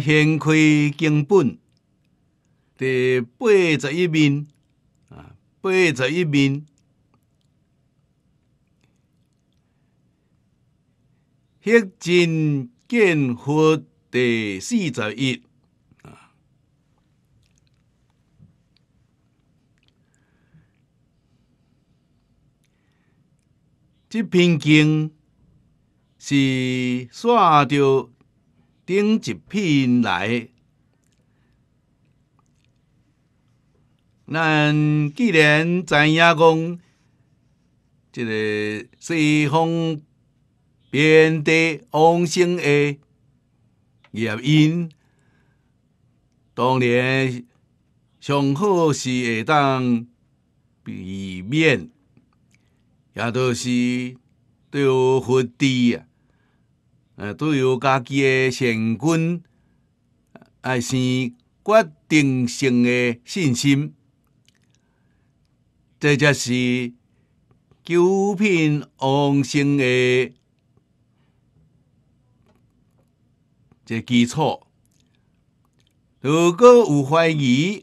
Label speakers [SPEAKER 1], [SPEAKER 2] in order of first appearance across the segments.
[SPEAKER 1] 先开经本第八十一面啊，八十一面，迄真念佛第四十一啊，篇经是刷顶一片来，咱既然知影讲，这个西方遍地亡生的业因，当然上好是会当避免，也都是对佛地啊。呃，都有家己诶，成功还是决定性诶信心，这就是九品往生嘅基础。如果有怀疑，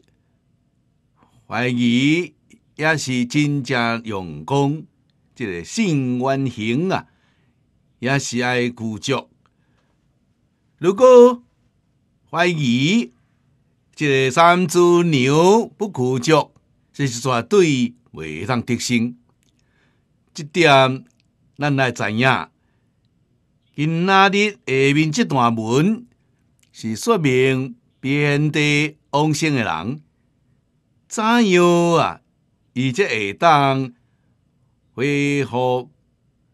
[SPEAKER 1] 怀疑也是真正用功，即个信愿行啊。也是爱固著，如果怀疑这三只牛不固著，这是在对未上得性。这点咱来知影。今仔日下面这段文是说明变地安心的人怎样啊？以及会当恢复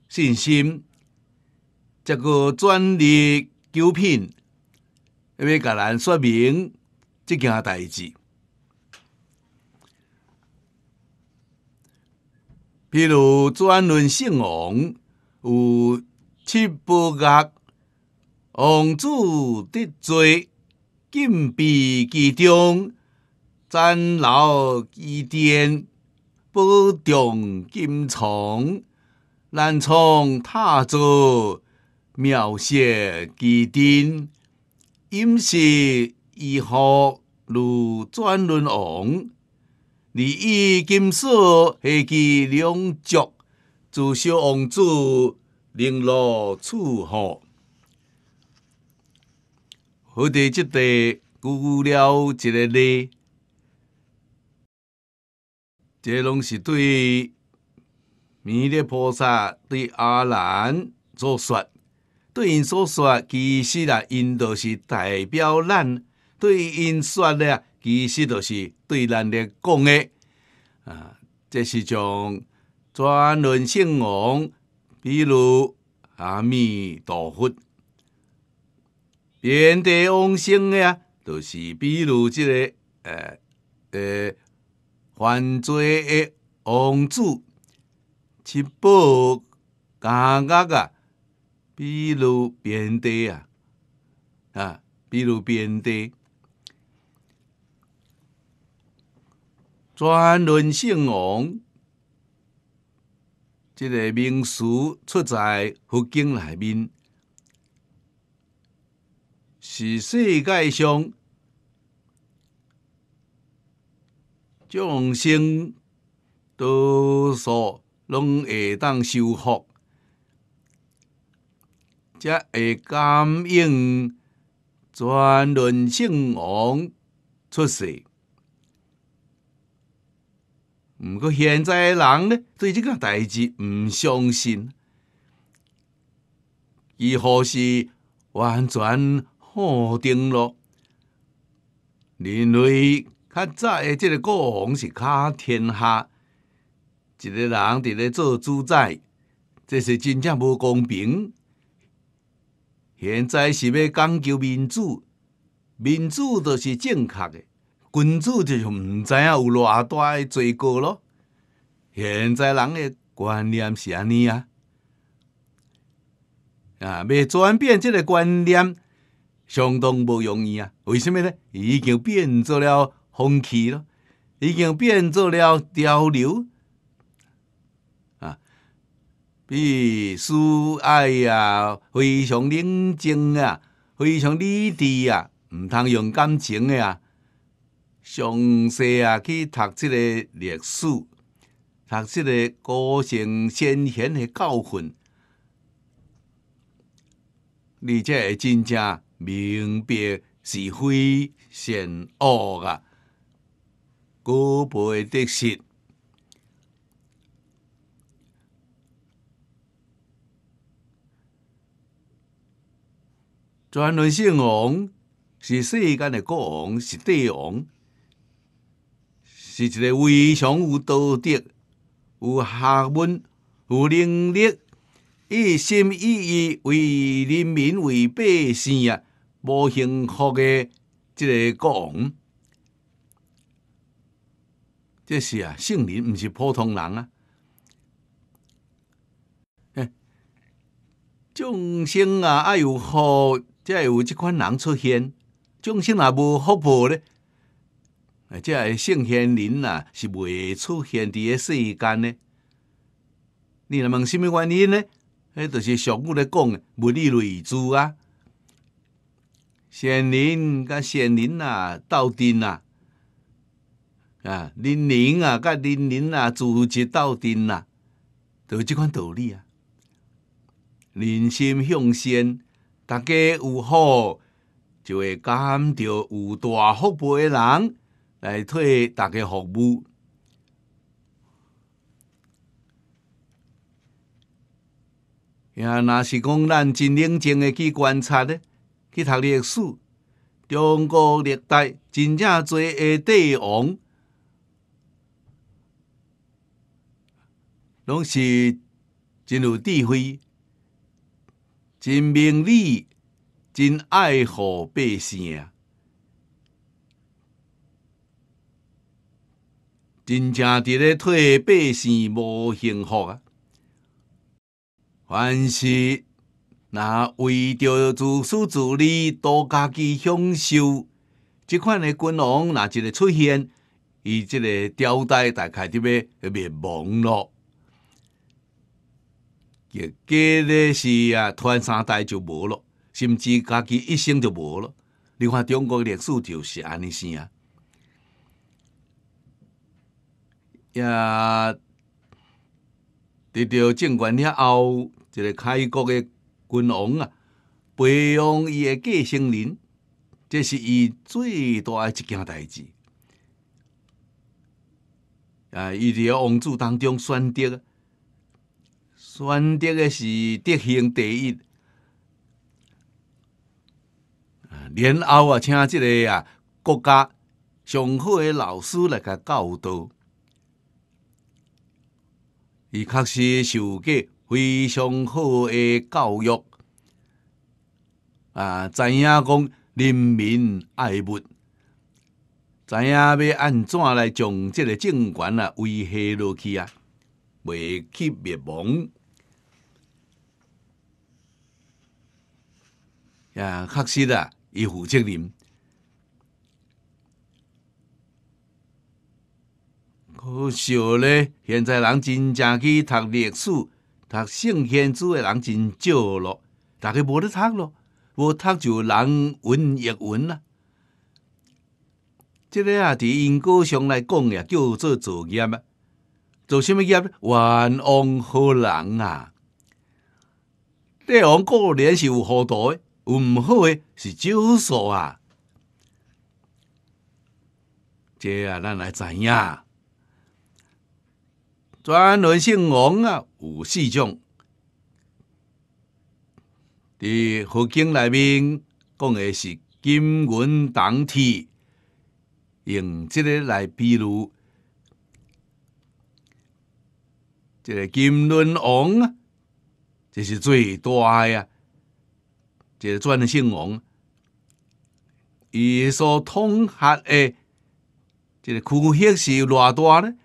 [SPEAKER 1] 信心？这个专利酒品，要咱说明这件代志。比如，专论姓王，有七伯格，王子得罪，禁闭其中，斩老以殿，不重金重，南从塔座。妙写其定，饮食以后如转轮王，利益金色下其两足，自小王子令罗处好，何地即地，故了一个哩。这拢是对弥勒菩萨对阿难作说。对因所说，其实啊，因都是代表咱；对因说的其实都是对咱的讲的啊。这是种专论圣王，比如阿弥陀佛；遍地王生的啊，就是比如这个呃呃犯罪的王子，七宝干干个。比如变得啊，啊，比如变得，转轮圣王，这个名词出在佛经里面，是世界上众生都数能会当修复。则会感应转轮圣王出世，毋过现在人咧对即件代志毋相信，几乎是完全否定咯？因为较早诶，即个国王是较天下，一个人伫咧做主宰，这是真正无公平。现在是要讲究民主，民主就是正确的，君主就是毋知影有偌大诶罪过咯。现在人诶观念是安尼啊，啊，要转变即个观念相当不容易啊。为什么呢？已经变做了风气咯，已经变做了潮流。比书，哎呀，非常冷静啊，非常理智啊，毋通用感情啊。详细啊，去读即个历史，读即个古圣先贤的教训，你才会真正明白是非善恶啊，古辈的说。专能圣王是世间的国王，是帝王，是一个非常有道德、有学问、有能力、一心一意为人民、为百姓啊，无幸福的一个国王。这是啊，圣人毋是普通人啊！众生啊，爱有好！即有即款人出现，众生也无福报咧。啊，即个圣贤人啊，是未出现伫个世间咧。你若问什物原因咧？迄著是俗语咧讲，物以类聚啊。仙人甲仙人啊，斗阵啊，啊，邻邻啊，甲邻邻啊，组织斗阵啊，著是即款道理啊。人心向善。大家有好，就会感着有大福报的人来替大家服务。呀，若是讲咱真冷静的去观察呢，去读历史，中国历代真正做帝王，拢是真有智慧。真明理，真爱护百姓啊！真正伫咧替百姓无幸福啊！凡是若为着自私自利、多家己享受，即款的君王若就个出现，伊即个朝代大概就要灭亡咯。个隔代是啊，然三代就无咯，甚至家己一生就无咯。你看中国历史就是安尼先啊。也得到政权了后，一个开国的君王啊，培养伊的继承人，这是伊最大一件代志。啊，伊伫咧王子当中选择。选择的是德行第一啊！然后啊，请即个啊国家上好的老师来甲教导，伊确实受过非常好的教育啊！知影讲人民爱物，知影要按怎来将即个政权啊维系落去啊，未去灭亡。啊，确实啊，伊负责任。可惜咧，现在人真正去读历史、读圣贤书的人真少咯，大家无得读咯，无读就人云亦云啦。这个啊，伫英国上来讲呀，叫做作业啊，做什么业？冤枉好人啊？这王国联是有好多。有毋好诶，是少数啊！这啊，咱来知影。专轮姓王啊，有四种。伫佛经内面讲诶是金轮当体，用即个来比如，这个金轮王啊，这是最大啊。即转轮圣王，所统通的诶，即区域是偌大呢？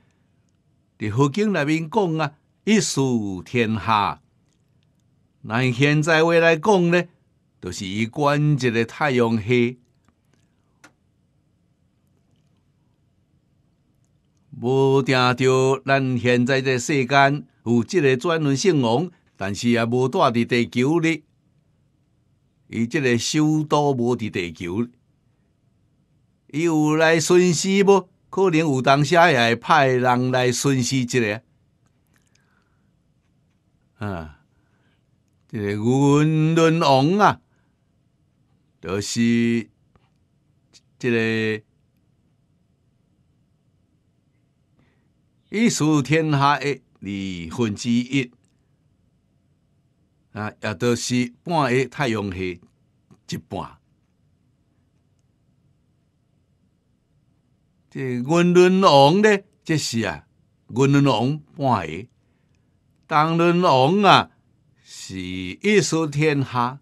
[SPEAKER 1] 伫佛经内面讲啊，一树天下。咱现在话来讲呢，就是伊观即个太阳系。无定着，咱现在这世间有即个转轮圣王，但是也无带伫地球咧。伊即个首都无伫地球，伊有来巡视无？可能有当下也会派人来巡视即个，啊，即个云伦王啊，都是即个一数天下二分之一。啊，也都是半个太阳系一半。这昆仑王呢，这是啊，昆仑王半个；，当王啊，是一术天下。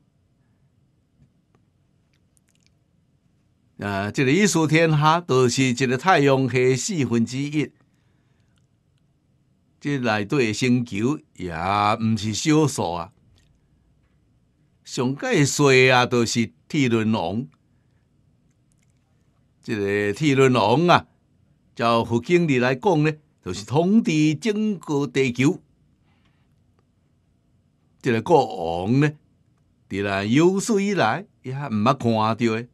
[SPEAKER 1] 啊，这个一数天下都是一个太阳系四分之一。这来对星球也毋是少数啊。上界岁啊，都是铁轮王。这个铁轮王啊，照佛经理来讲呢，就是统治整个地球。这个国王呢，伫然有史以来也毋捌看到诶，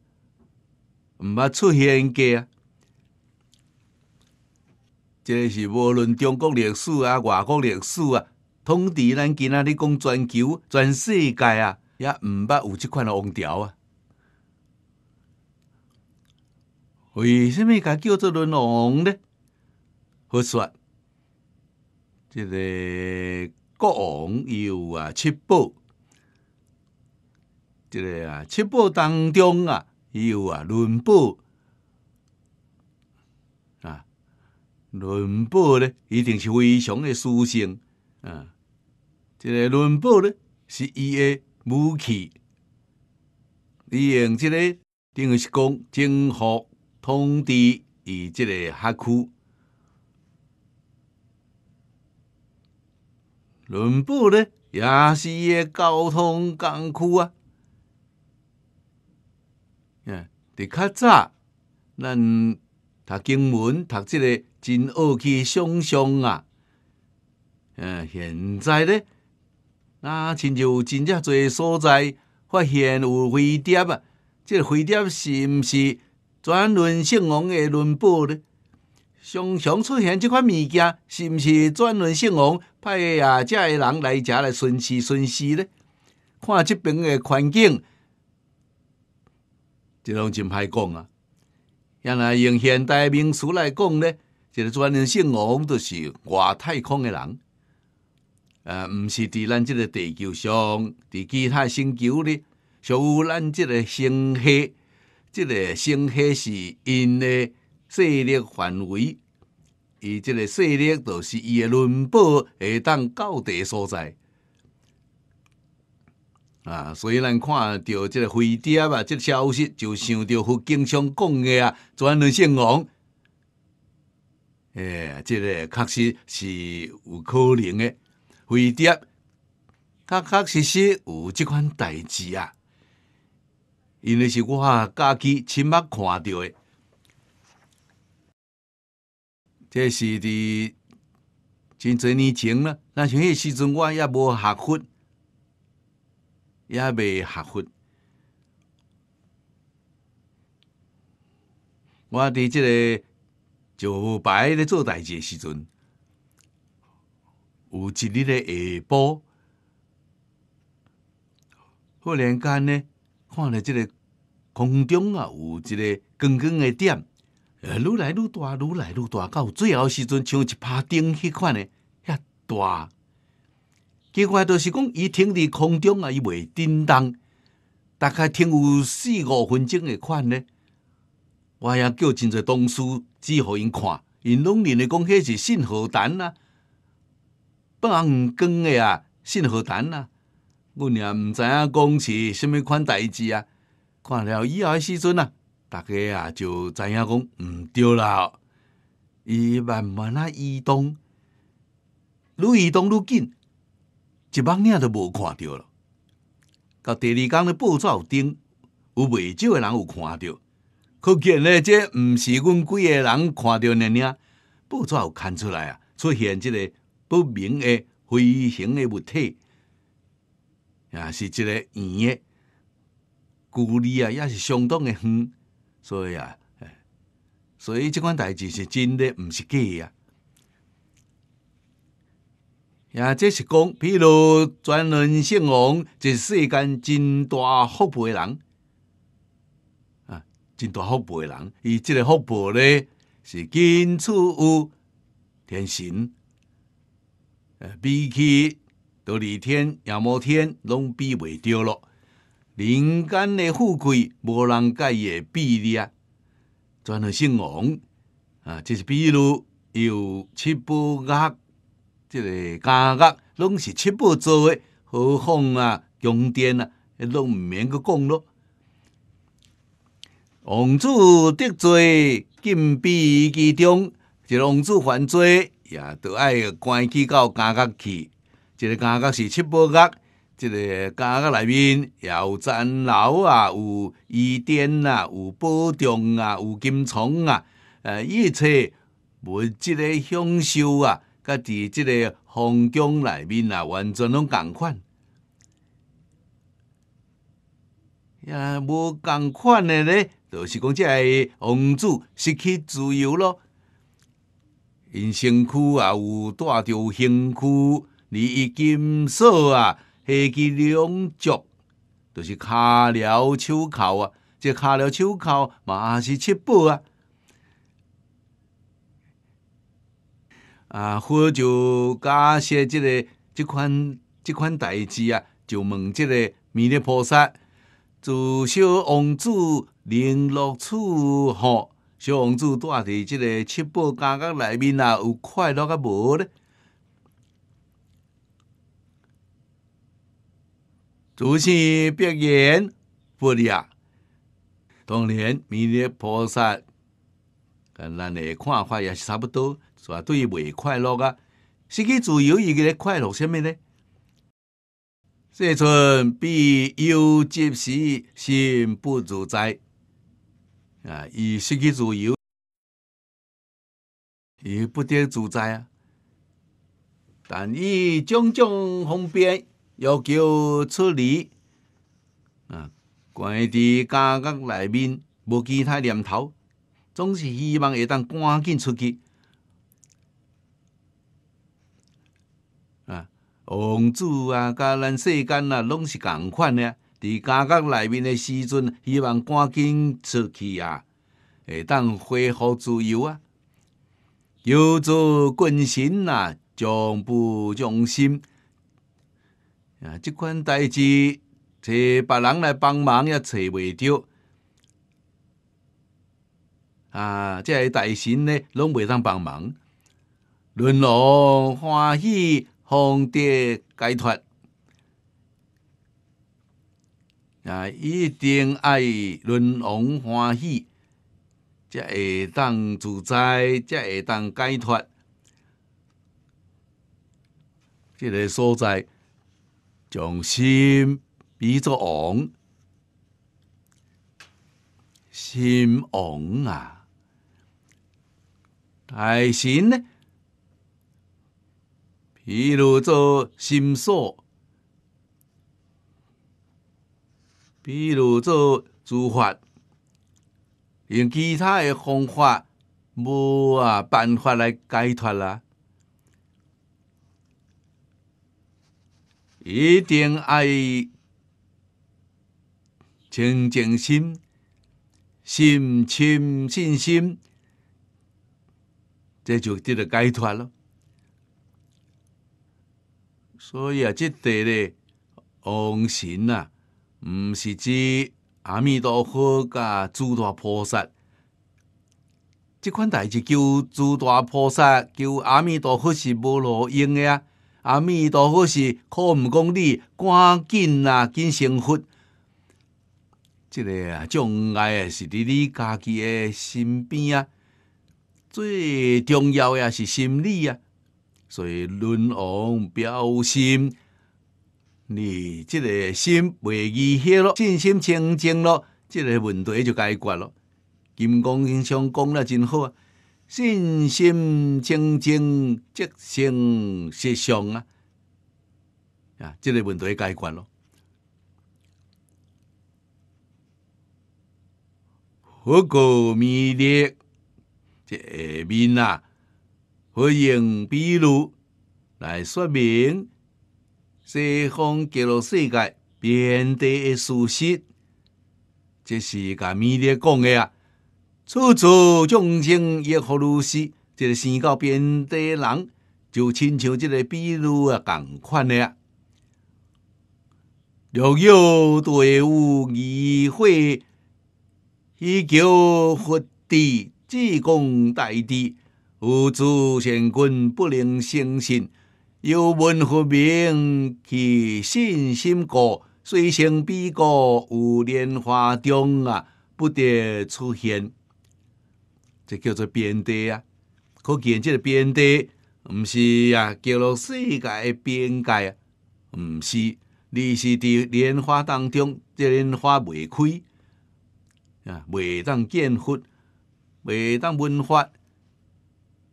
[SPEAKER 1] 毋捌出现过啊。这是无论中国历史啊，外国历史啊，统治咱今仔日讲全球、全世界啊。也毋捌有即款的王朝啊？为什么甲叫做轮王呢？好说，这个国网有啊七宝，这个啊七宝当中啊有啊轮宝啊，轮宝呢一定是非常的殊胜啊，这个轮宝呢是伊诶武器，利用这个，等于是讲征服通地与这个辖区，南部呢也是个交通干区啊。嗯，的确，早，咱读经文，读即个，真恶去想象啊。嗯，现在呢？那亲像真正做所在发现有飞碟啊，即、这飞碟是毋是转轮圣王的轮播呢？常常出现即款物件，是毋是转轮圣王派啊遮的人来遮来巡视巡视呢？看即边的环境，即拢真歹讲啊。若来用现代名词来讲呢，就个转轮圣王就是外太空的人。呃，毋是伫咱即个地球上，伫其他星球咧。属于咱即个星系，即个星系是因诶势力范围，伊即个势力就是伊诶轮报下当到地所在。啊，所以咱看到即个飞碟啊，即个消息就想到佛经上讲诶啊，全能性王。诶，即个确实是有可能诶。会的，确确实实有即款代志啊，因为是我家己亲眼看到的。这是伫真侪年前了，那时阵我也无学佛，也未学佛。我伫即个石牌咧做代志时阵。有一日的下晡，忽然间呢，看到这个空中啊，有一个光光的点，愈来愈大，愈来愈大，到最后时阵像一趴钉迄款呢，遐大。奇怪，就是讲伊停伫空中啊，伊袂叮当，大概停有四五分钟的款呢。我也叫真侪同事只予因看，因拢认为讲迄是信号弹啊。不阿毋更的啊，信号弹啊？阮也毋知影讲是虾物款代志啊？看了以后的时阵啊，大家啊就知影讲毋对啦。伊慢慢啊移动，愈移动愈紧，一望仔都无看着咯。到第二天的纸照顶，有袂少的人有看着，可见呢，这毋是阮几个人看到呢报纸有看出来啊，出现这个。不明的飞行的物体，也是一个圆的，距离啊也是相当的远，所以啊，所以即款代志是真的，毋是假啊。也即是讲，譬如专轮圣王，这世间真大福报的人，啊，真大福报的人，伊即个福报咧是近次于天神。比起都二天、亚摩天，拢比袂着咯。人间的富贵，无人伊会比你啊，专门姓王啊！就是比如有七宝盒，即个家格拢是七宝做的，何况啊，宫殿啊，拢毋免去讲咯。王子得罪禁闭其中，即王子犯罪。也都爱关起到监狱去，一个监狱是七宝角，一个监狱内面也有钟楼啊，有雨殿啊，有宝钟啊，有金床啊，呃，一切物质个享受啊，甲伫即个皇宫内面啊，完全拢共款，也无共款的咧，就是讲即个王子失去自由咯。因身躯啊有带着身躯，你二斤瘦啊，下起两脚就是下了手铐啊，这下了手铐嘛是吃饱啊。啊，佛就假设即个即款即款代志啊，就问即个弥勒菩萨，祝小王子零落处好。小王子住伫即个七宝感觉内面啊有快乐啊无咧？祖先必然不啊！当然，弥勒菩萨，跟咱的看法也是差不多，是吧？对于未快乐啊，失去自由伊义咧快乐什么呢？这春必有及时，心不自在。啊，以失去自由，以不得自在啊！但伊种种方便要求出离啊，关在家格内面无其他念头，总是希望会当赶紧出去啊！王子啊，甲咱世间啊，拢是共款咧。伫监角内面的时阵，希望赶紧出去啊，会当恢复自由啊。有做军神啊，将不将心啊！即款代志找别人来帮忙也找袂到啊！即个大神呢，拢袂当帮忙，沦落欢喜，皇帝解脱。啊！一定爱论王欢喜，才会当自在，才会当解脱。这个所在，将心比作王，心王啊！大神呢？譬如做心锁。比如做助法，用其他的方法无啊办法来解脱啦，一定爱清净心、心清信心，这就得来解脱了。所以啊，这块咧，王神啊。毋是指阿弥陀佛甲诸大菩萨，即款代志叫诸大菩萨，叫阿弥陀佛是无路用诶啊！阿弥陀佛是靠毋讲你赶紧啊，紧成佛。这个啊，障碍啊，是伫你家己诶身边啊，最重要诶也是心理啊，所以论往表心。你即个心袂疑歇咯，信心清净咯，这个问题就解决咯。金刚经上讲了真好啊，信心清净即成实相啊，啊，这个问题解决咯。佛告弥勒，即下面啊，回应比如来说明。西方极乐世界，遍地的事实，这是甲弥勒讲的啊。处处众生亦复如是，即生到遍地人，就亲像即个比如啊共款的啊。若有队伍疑会，以求佛地，至公代替，无诸神君不能生信。由闻和明其信心故，虽成彼国，有莲花中啊，不得出现。这叫做边地啊。可见这个边地，毋是啊，叫世界边界啊，毋是，而是伫莲花当中，这莲花未开啊，未当见佛，未当闻法，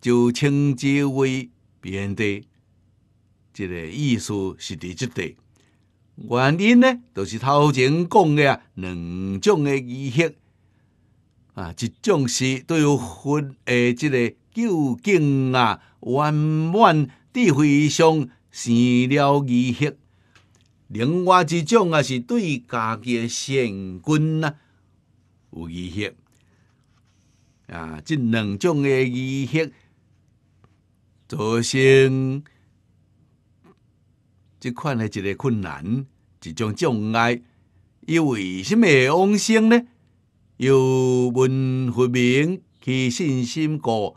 [SPEAKER 1] 就称之为边地。即个意思是在即地。原因呢，就是头前讲的啊，两种的疑核啊，一种是对于佛的即个究竟啊、圆满智慧上生了疑识；另外一种啊是对家己的现观啊有疑识。啊，这两种的疑识，造成。一款诶一个困难，一种障碍，又为什么往生呢？有文化名，其信心高，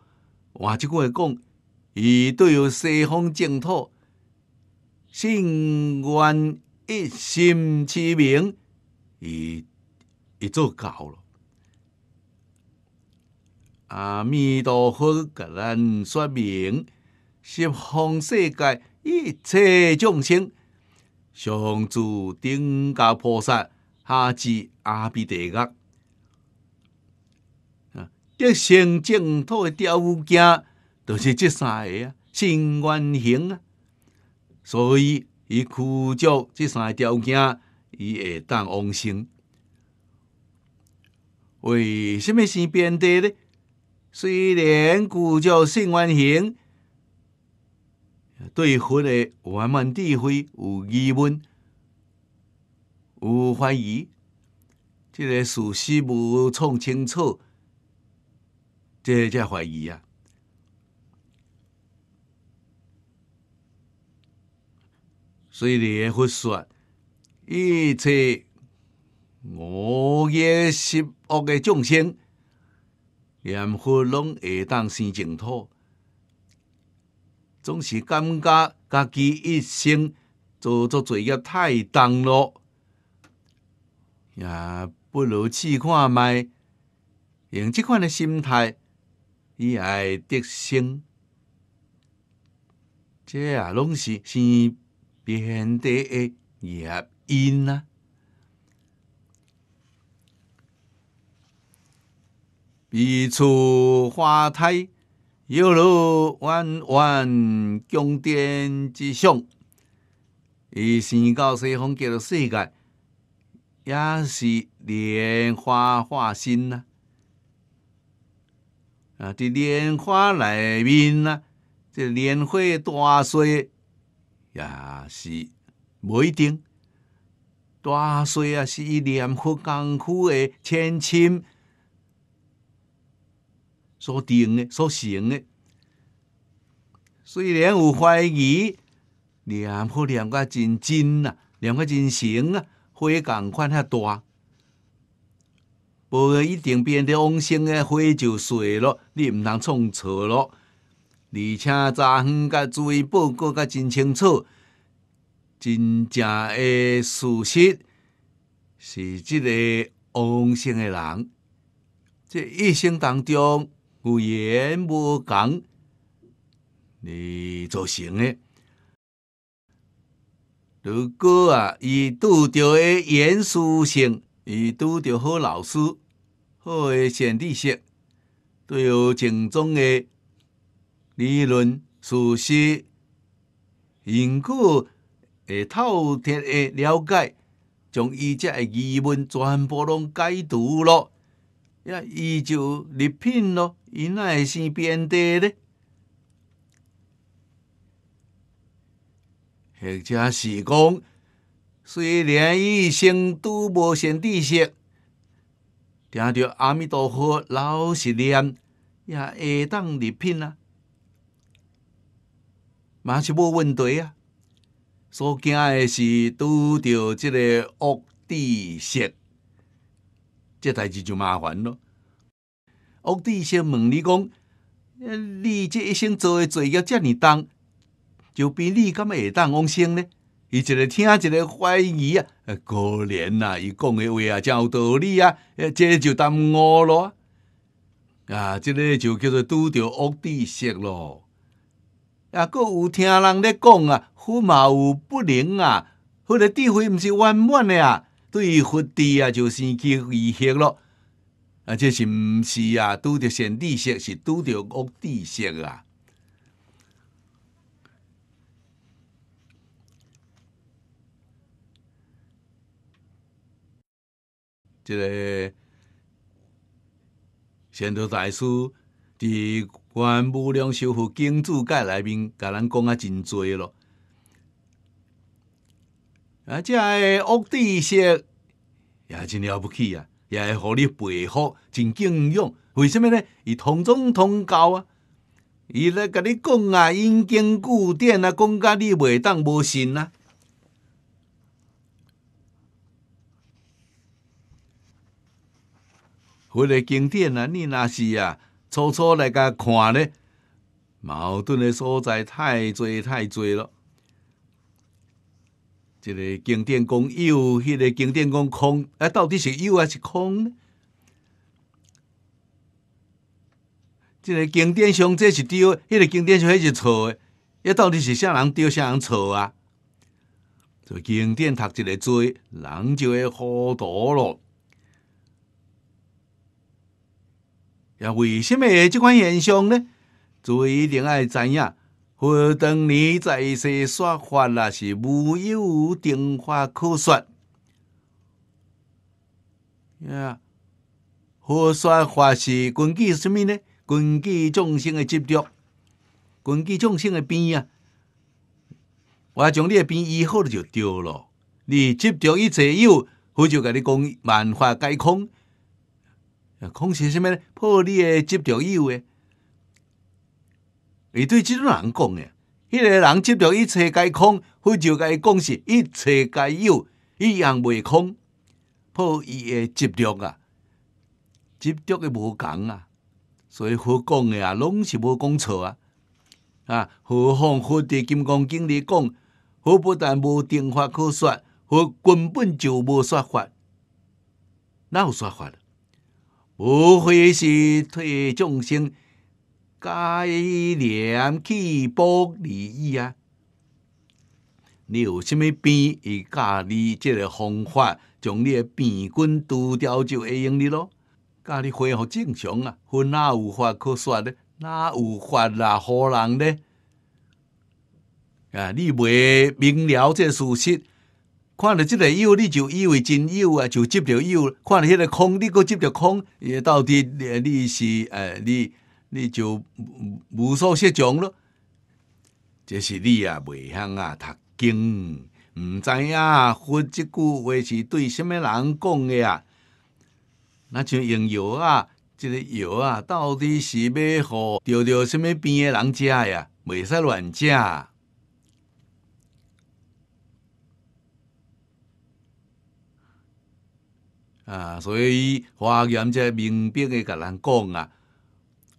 [SPEAKER 1] 换句话讲，伊对于西方净土，心愿一心起名，伊伊做到了。阿弥陀佛，甲咱说明西方世界。一切众生，上至顶界菩萨，下至阿鼻地狱，得生净土的条件，就是这三个啊，信愿行啊。所以，伊古教这三个条件，伊会当往生。为什么是变的呢？虽然古教信愿行。对佛的圆满智慧有疑问、有怀疑，这个事实无创清楚，这才怀疑啊。所以念佛说，一切五业十恶的众生，念佛拢会当生净土。总是感觉家己一生做做罪业太重咯，也不如试看卖，用即款的心态，伊爱得生，这也拢是是变的诶原因啊。一出花开。犹如万万宫殿之上，伊身到西方极乐世界，也是莲花化身呐。啊，伫莲花内面呐，这莲花大水也是不一定，大水啊是伊莲花功夫的千深。所定的、所成的。虽然有怀疑，念好念颗真真啊，念颗真成啊，花共款遐大，无一定变着往生的花就碎咯，你毋通创错咯。而且昨昏甲注意报告，甲真清楚，真正的事实是，即个王星的人，即一生当中。有言无讲，你造成嘅。如果啊，伊拄到诶严肃性，伊拄到好老师，好诶，先例性，对有正宗的理论、事实，因果，诶透彻诶了解，将伊只诶疑问全部拢解读了。也依旧劣品咯，因会生变地咧。或者是讲，虽然一生拄无成知识，听着阿弥陀佛老实念，也会当立品啊，嘛是无问题啊。所惊的是，拄着即个恶知识。这代志就麻烦了。屋地先问你讲，你这一生做的作业这么重，就比你敢会当往生呢？伊一个听一个怀疑啊，可怜啊！伊讲的话啊，真有道理啊！这就耽误了啊！这个就叫做拄着屋地石咯。啊，佫有听人咧讲啊，父母不灵啊，或者智慧毋是圆满的啊。对佛地啊，就是去威胁咯。啊，这是毋是啊？拄着善地识，是拄着恶地识啊。这个宣德大师伫《观无量寿佛经注解内面，甲咱讲啊真多咯。啊，即个屋地识也真了不起啊，也会乎你佩服，真敬仰。为什么呢？伊同宗同教啊，伊咧甲你讲啊，因经古典啊，讲甲你袂当无信啊。或个经典啊，你那是啊，初初来甲看咧，矛盾的所在太多太多了。一个经典讲有，迄个经典讲空，啊，到底是有还是空呢？一个经典上这是对，迄个经典上迄是错的，哎，到底是啥人对，啥人错啊？做经典读，一个多，人就会好多咯。呀，为什么这款现象呢？就一定要知影。何等你在世说法，啦？是无有定法可说呀？何说话是根据什么呢？根据众生的执着，根据众生的病啊！我将你的病医好了就掉了，你执着一执有，我就跟你讲，万法皆空，空是啥物呢？破你的执着有诶！伊对即种人讲的，那个人接着一切皆空，佛甲伊讲是一切皆有，一样未空。破伊的执着啊，执着的无共啊。所以何讲的啊，拢是无讲错啊。啊，何方何地金刚经里讲，我不但无定法可说，我根本就无说法。哪有说法？无非是推众生。伊廉去不而已啊！你有啥物病？伊教你即个方法，将你诶病菌除掉就会用你咯。加你恢复正常啊，哪有法可说咧？哪有法啦，好人呢？啊，你未明了个事实，看着即个药你就以为真药啊，就接着药；看着迄个空你搁接着空，到底你是诶你？你就无所适从了，这是你啊，未向啊，读经毋知影啊，喝即句话是对什物人讲的啊？那像用药啊，这个药啊，到底是要互得着什物病的人吃呀？未使乱吃啊！所以华严在明白的甲人讲啊。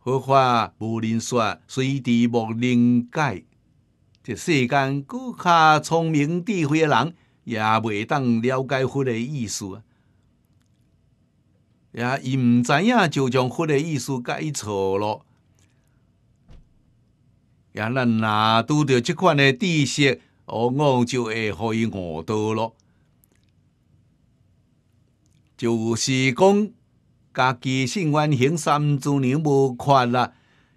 [SPEAKER 1] 佛法无人说，随地莫能解。这世间搁卡聪明智慧的人，也未当了解佛的意思啊！也伊毋知影就将佛的意思解错了。也咱若拄着即款的知识，往往就会互伊误导了。就是讲。家己身完行三尊娘无缺啦，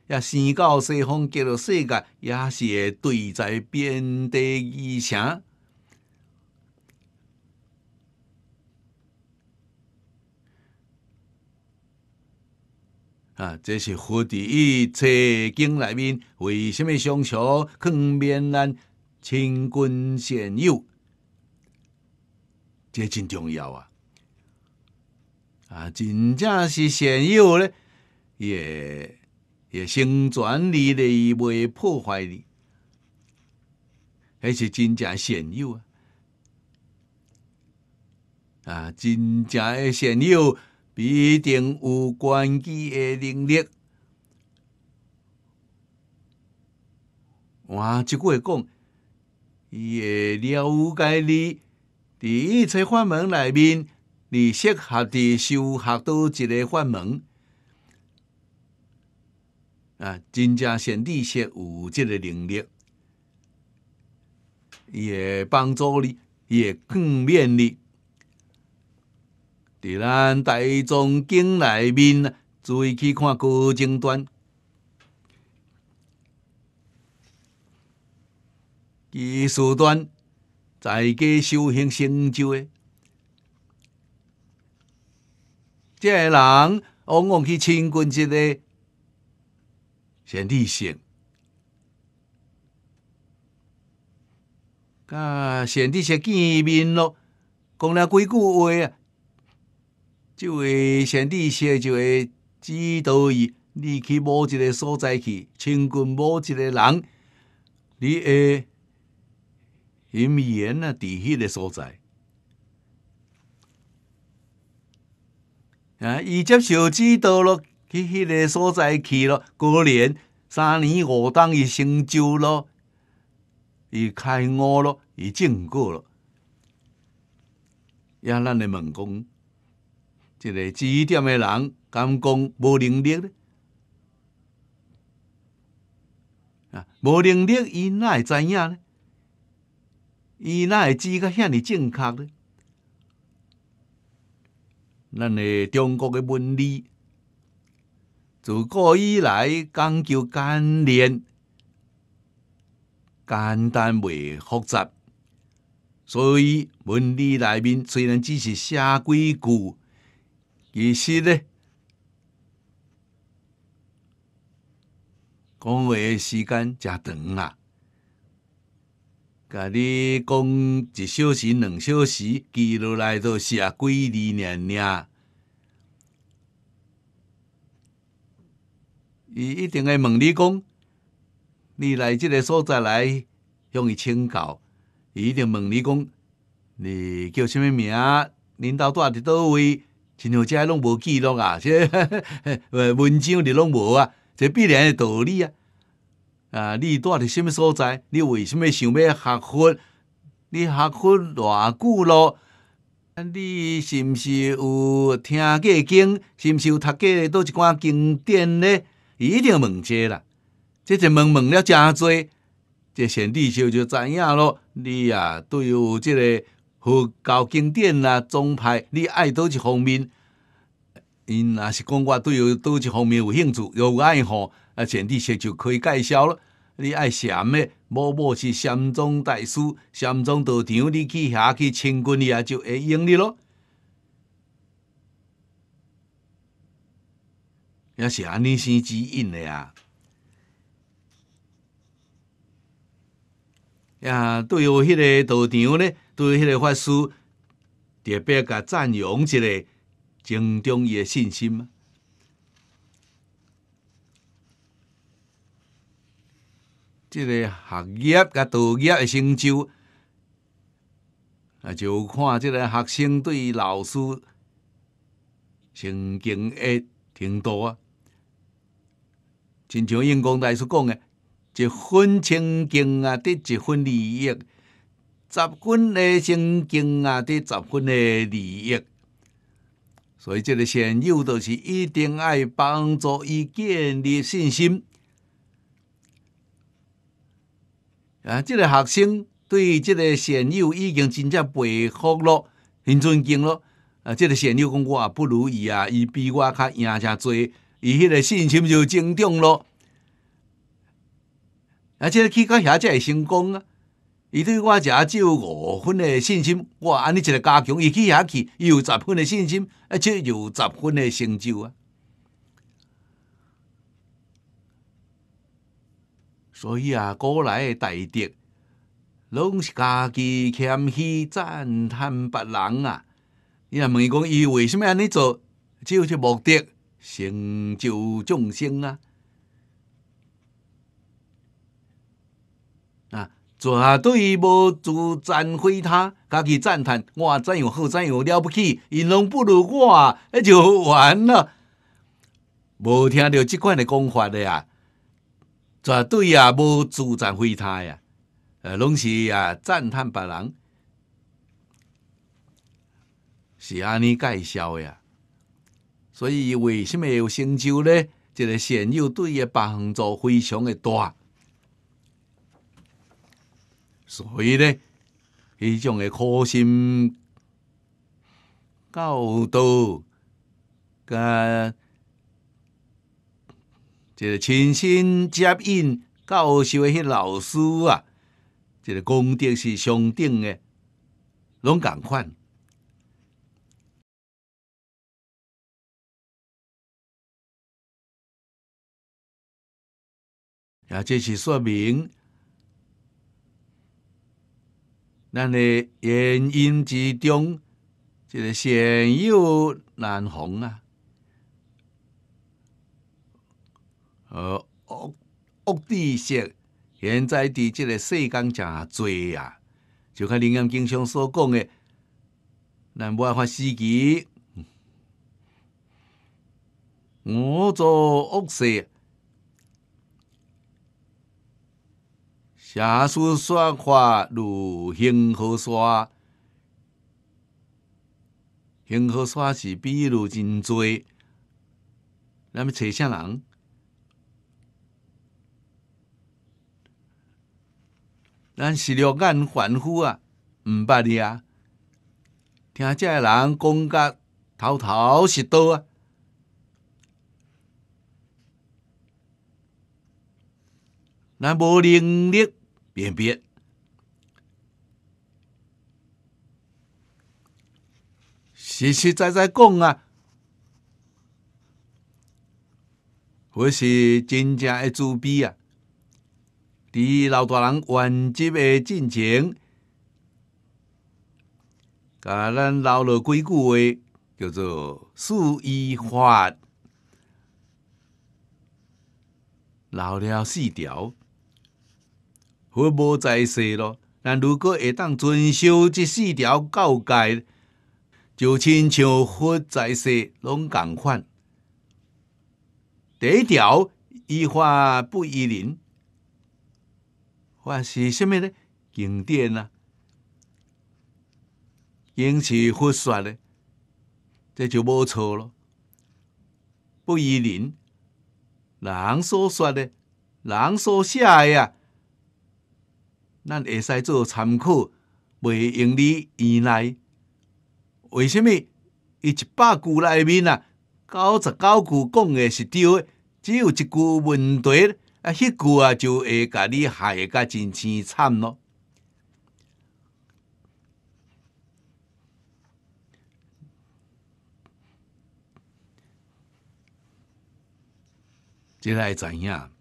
[SPEAKER 1] 也生到西方极乐世界，也是会对在遍地异城。啊，这是佛伫一切经内面为什么常说劝勉咱亲君善友？这真重要啊！啊，真正是善友咧，也也成全你，咧伊未破坏你，还是真正善友啊！啊，真正诶善友必定有关机诶能力。哇，即句话讲，伊会了解你伫册法门内面。你适合的修学都一个法门啊！真正善地学有这个能力，也帮助你，也更便利。在咱大众经内面注意去看高精端、技术端，在家修行成就的。即个人往往去亲近一个上帝神，甲上帝神见面咯，讲了几句话啊，位会上帝就会指导伊，你去某一个所在去亲近某一个人，你会。因缘啊，伫迄个所在。啊！伊接受指导咯，去迄个所在去咯。过年三年五冬，伊成就咯，伊开悟咯，伊正果咯。也咱来问讲，一个指点的人，敢讲无能力咧？啊，无能力，伊哪会知影咧？伊哪会知到遐尔正确咧？咱诶，中国诶文理自古以来讲究简练、简单，未复杂。所以文理内面虽然只是写几句，其实咧讲话时间真长啊。甲你讲一小时、两小时，记录来就写几字念念。伊一定会问你讲，你来即个所在来向伊请教，伊一定问你讲，你叫什物名？恁兜住伫倒位？亲像遮拢无记录啊，这 文章你拢无啊，这必然的道理啊。啊，你住伫什么所在？你为什么想要学佛？你学佛偌久咯？你是毋是有听过经？是毋是有读过倒一寡经典咧？一定问这啦。这就问问了诚多，这上帝就就知影咯。你啊，对有即个佛教经典啊，宗派，你爱倒一方面？因若是讲我对有倒一方面有兴趣，有爱好。啊，前提些就可以介绍了。你爱啥物，某某是三中大师、三中道场，你去遐去请近一啊，就会用你咯。也是安尼先指引的啊。呀，对有迄个道场呢，对迄个法师，特别甲赞扬一下，增长伊的信心即个学业甲道业成就，啊，就看即个学生对老师曾经的程度啊。亲像英公大师讲的，一分尊敬啊，得一分利益；十分的尊敬啊，得十分的利益。所以即个先友就是一定爱帮助伊建立信心。啊！即个学生对即个善友已经真正佩服咯，很尊敬咯。啊！即个善友讲我啊不如伊啊，伊比我较赢诚多，伊迄个信心就增长咯。啊！即个去到遐则会成功啊！伊对我只只有五分的信心，我安尼一个加强，伊去遐去伊有十分的信心，啊，且有十分的成就啊！所以啊，古来的大德，拢是家己谦虚赞叹别人啊。你若问伊讲，伊为什物安尼做？只有只目的，成就众生啊。啊，绝对无自赞毁他，家己赞叹我怎样好，怎样了不起，伊拢不如我，那就完了。无听到即款的讲法的啊。绝对啊，无自惭灰胎啊，呃，拢是啊赞叹别人，是安尼介绍呀。所以为什么会有成就呢？一个善友对诶，帮助非常的大，所以呢，伊种诶苦心教导个。这个亲身接引、教授的迄些老师啊，这个功德是上顶的，拢共款。也这是说明，咱的原因之中，这个显有难逢啊。呃，屋屋地石现在伫即个世间正多啊。就像林安经常所讲嘅，咱无法看事迹。我做屋石，霞出山花如星河，沙星河沙是比如真多，咱要找啥人？咱是六眼凡夫啊，毋捌你啊，听这个人讲甲头头是道啊，咱无能力辨别，实实在在讲啊，我是真正的自卑啊。伫老大人圆寂嘅进程，甲咱留了几句话，叫做“四依法”，老了四条，佛无在世咯”。咱如果会当遵守即四条教诫，就亲像佛在世拢共款，第一条依法不依林。或是什么呢？经典啊，引起佛说呢，这就无错咯。不依人，人所说呢，人所写诶啊，咱会使做参考，袂用你依赖。为什么？伊一百句内面啊，九十九句讲诶是对，只有一句问题。啊，迄句啊，就会甲你害甲真凄惨咯！即来知影，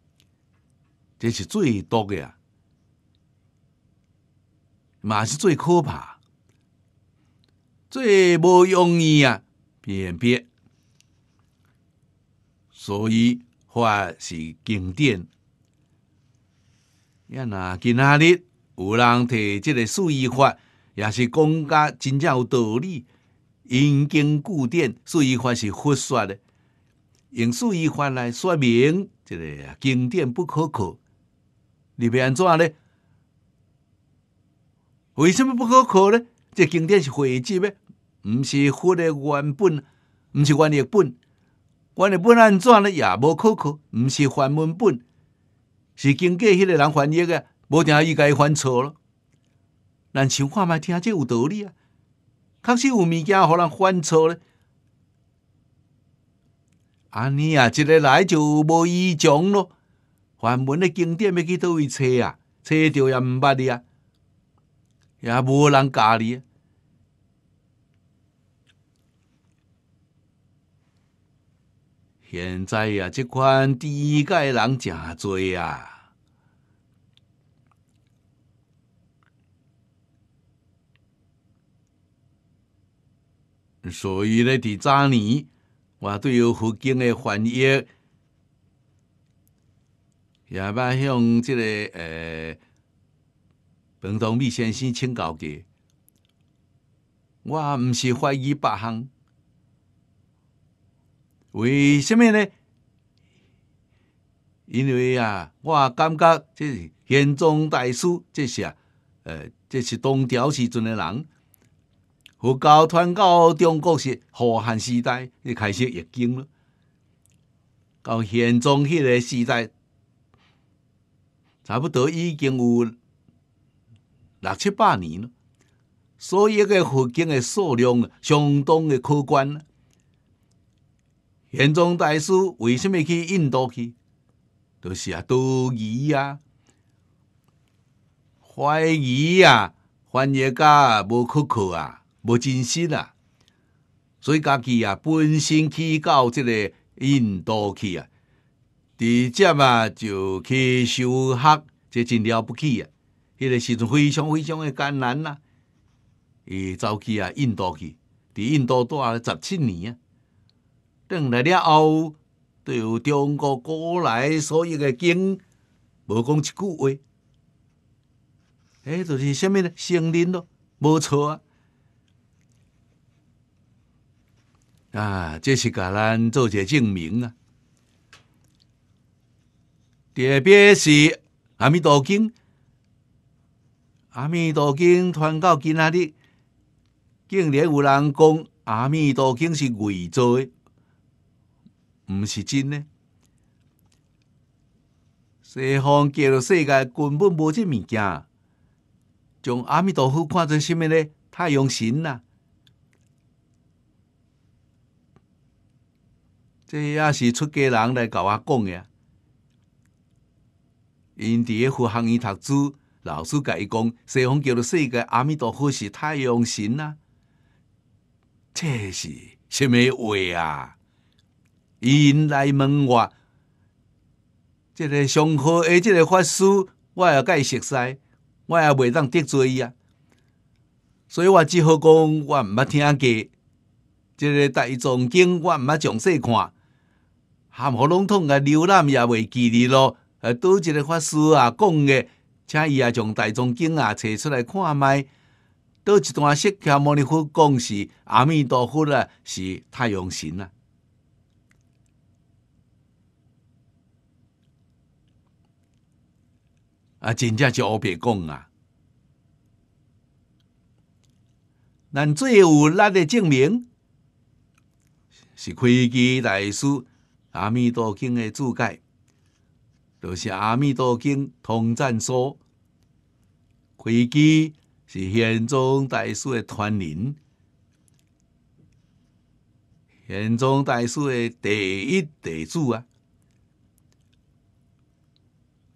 [SPEAKER 1] 这是最多的啊，嘛是最可怕，最无容易啊，辨别。所以。话是经典，要拿今下日有人提即个数一法，也是讲甲真正有道理，因经故典，数一法是胡说的，用数一法来说明即个经典不可靠，你要安怎呢？为什么不可靠呢？这经典是回忆呗，毋是佛的原本，毋是原原本。阮诶本来怎咧也无可靠，毋是翻文本，是经过迄个人翻译嘅，无定伊家翻错了。咱想看卖听，这有道理啊！确实有物件互人翻错了。安尼啊，一个来就无意讲咯。梵文诶经典要去倒位找啊？找着也毋捌你啊，也无人教你。啊。现在呀，这款一届人诚多呀，所以呢，伫早年，我对有附近的翻译，也捌向这个呃彭同米先生请教过，我唔是怀疑别行。为什么呢？因为啊，我感觉这玄宗大师这啊，呃，这是唐朝时阵的人，佛教传到中国是后汉时代就开始译经了，到玄宗迄个时代，差不多已经有六七百年了，所以个佛经的数量相当的可观。玄宗大师为什物去印度去？就是啊，多疑啊，怀疑啊，翻译家无可靠啊，无真实啊，所以家己啊，本身去到即个印度去啊，直接啊就去修学，这真了不起啊！迄个时阵非常非常的艰难啊，伊走去啊印度去，伫印度住了十七年啊。正了了后，对中国古来所有的经，无讲一句话，哎，就是虾物呢？圣人咯，无错啊！啊，这是甲咱做一个证明啊！特别是阿弥陀经，阿弥陀经传到今那日，竟然有人讲阿弥陀经是伪造的。毋是真呢？西方叫做世界根本无即物件，将阿弥陀佛看做什物呢？太阳神呐！这也是出家人来甲我讲的。因伫啲佛学院读书，老师甲伊讲，西方叫做世界阿弥陀佛是太阳神呐！这是什物话啊？伊来问我，即个上好诶，即个法师我也甲伊熟悉，我也袂当得罪伊啊。所以我只好讲，我毋捌听过，即个大藏经我毋捌详细看，含糊咙痛甲浏览也袂记得咯。呃，倒一个法师啊讲诶，请伊啊从大藏经啊找出来看卖，倒一段释迦牟尼佛讲是阿弥陀佛啊，是太阳神啊。啊，真正是乌白讲啊！咱最有力的证明是开基大师阿弥陀经的注解，著是阿弥陀经通赞说，开基是玄宗大师的传人，玄宗大师的第一弟子啊。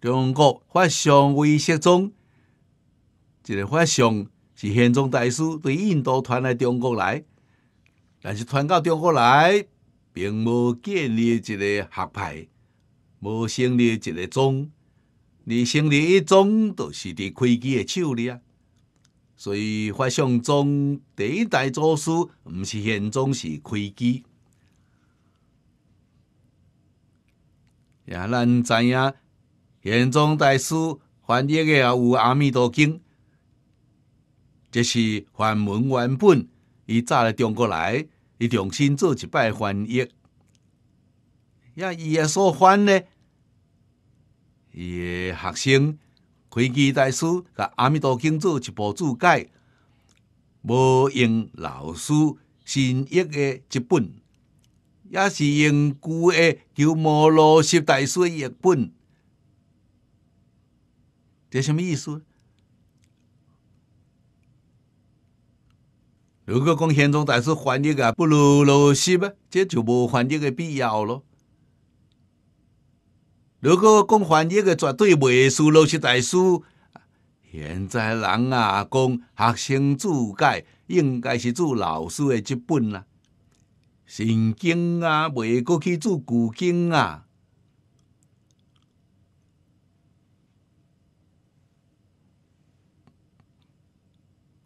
[SPEAKER 1] 中国发相威释宗，一个发相是宪宗大师对印度传来中国来，但是传到中国来，并无建立一个学派，无成立一个宗。你成立一宗，就是伫开基的手里啊。所以发相宗第一代祖师，毋是宪宗，是开基。也咱知影。延宗大师翻译的也有《阿弥陀经，这是梵文原本，伊早来中国来，伊重新做一摆翻译。呀，伊个所翻呢，伊的学生开基大师甲阿弥陀经做一部注解，无用老师新译的一本，也是用旧的叫摩罗什大师译本。这什么意思？如果讲现中大师翻译个，不如老师吧，这就无翻译的必要咯。如果讲翻译个绝对未输老师大师，现在人啊讲学生注解，应该是做老师的这本啦，圣经啊，未过去做古经啊。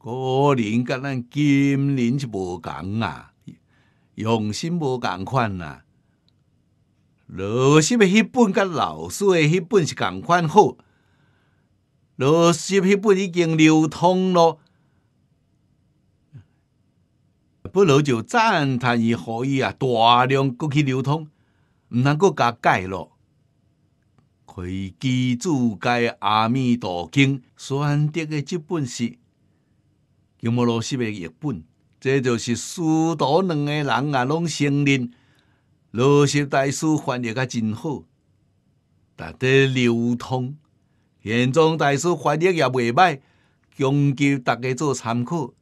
[SPEAKER 1] 个人甲咱今年是无同啊，用心无同款啊。老师嘅迄本，甲老师的迄本是同款好。老师迄本已经流通咯，不如就赞叹伊可以啊，大量过去流通，毋通够加改咯。开以注解《阿弥陀经》，选择的即本是。用马罗西的译本，这就是师徒两个人啊，拢承认，罗实大师翻译啊真好，值得流通；现状大师翻译也袂歹，供给大家做参考，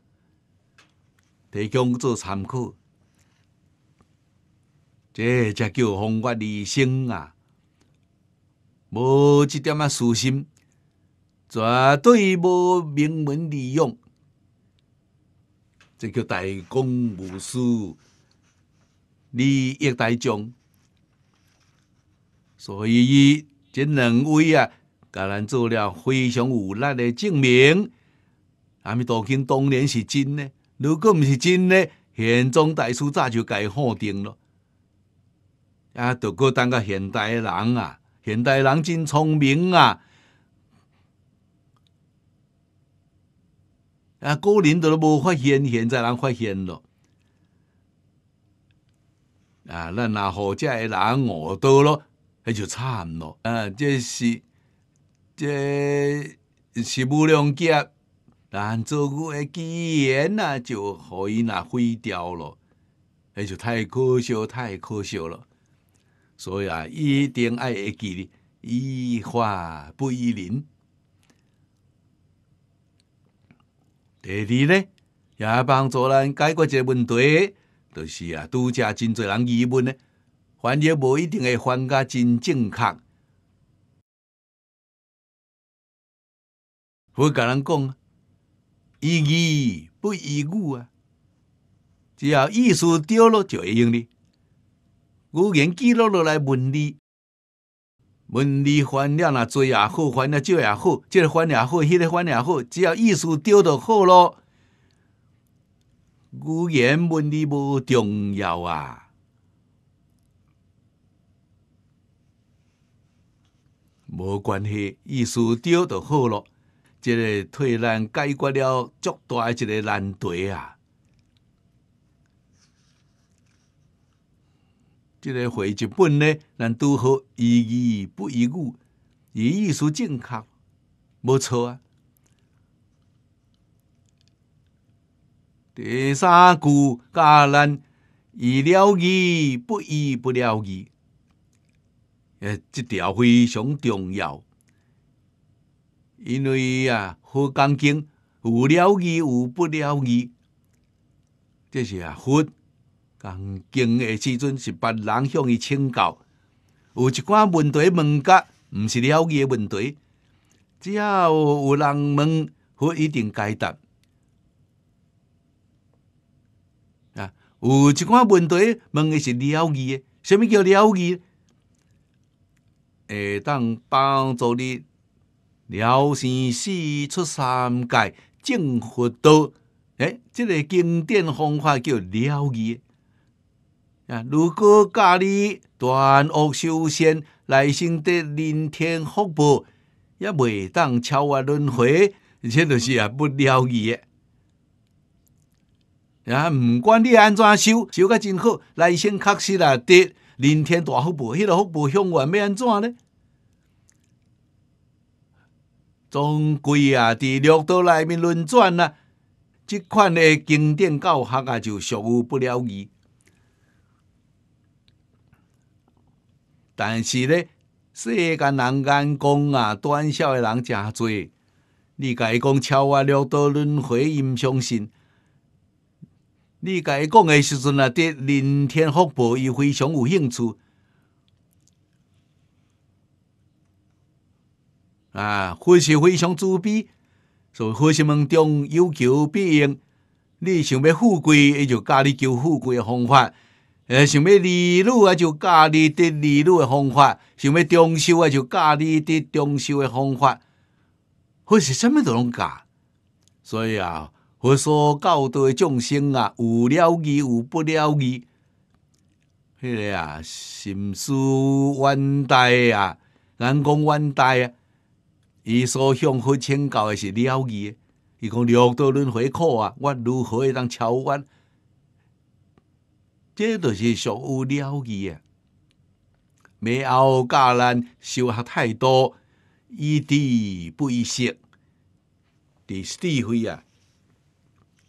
[SPEAKER 1] 提供做参考。这才叫弘法理性啊！无一点仔私心，绝对无明文利用。这叫大公无私，利益大众。所以伊即两位啊，甲咱做了非常有力的证明。阿弥陀经当然是真呢，如果毋是真呢，现奘大师早就该否定咯。啊，著过等个现代人啊，现代人真聪明啊。啊，个人都无发现，现在人发现咯。啊，咱若好，遮诶人饿到咯，就惨咯。啊，这是，这是无良劫，咱做诶机缘啊，就互伊若毁掉咯。迄就太可惜，太可惜咯。所以啊，一定爱会记哩，一花不一林。第二呢，也帮助咱解决一个问题，就是啊，拄则真侪人疑问呢，翻译无一定会翻译真正确。我甲人讲，依义不依误啊，只要意思对了就会用的。我言记录落来文字，文理翻了也做也好，翻了做也好，这个翻也好，那个翻也好，只要意思对就好咯。语言文理无重要啊，无关系，意思对就好咯。这个替咱解决了足大一个难题啊。这个回忆本呢，咱都好一意不一顾，伊意思正确，无错啊。第三句，家咱一了之，不一不了之，诶，即条非常重要，因为啊，好干净，有了之，有不了之，这是啊，佛恭经的时阵是别人向伊请教，有一寡问题问甲，毋是了义诶问题，只要有人问，好一定解答。啊，有一寡问题问的是了义的，物叫了义？会当帮助你了生死出三界，正佛道。诶，即个经典方法叫了义。啊！如果家里断恶修善，内生得人天福报，也未当超越轮回，而且就是啊不了义的。啊，毋管你安怎修，修甲真好，内生确实啊得人天大福报，迄个福报向远要安怎呢？终归啊，伫六道内面轮转啊，即款的经典教学啊，就属于不了义。但是咧，世间人眼光啊，短小的人真多。你家讲超越六道轮回，毋相信；你家讲的时阵啊，对人天福报伊非常有兴趣啊，非是非常慈悲，所以佛是门中有求必应。你想要富贵，伊就教你求富贵的方法。哎，想要利禄啊，就教你得利禄的方法；想要长寿啊，就教你得长寿的方法。或是什么都能教，所以啊，佛说，教多的众生啊，有了义，有不了义。个啊，心思冤大啊，眼光冤大啊。伊所向佛请教的是了义，伊讲六道轮回苦啊，我如何会当超我？这都是属于了义啊！未后教咱修学太多，一地不一舍。第智慧啊，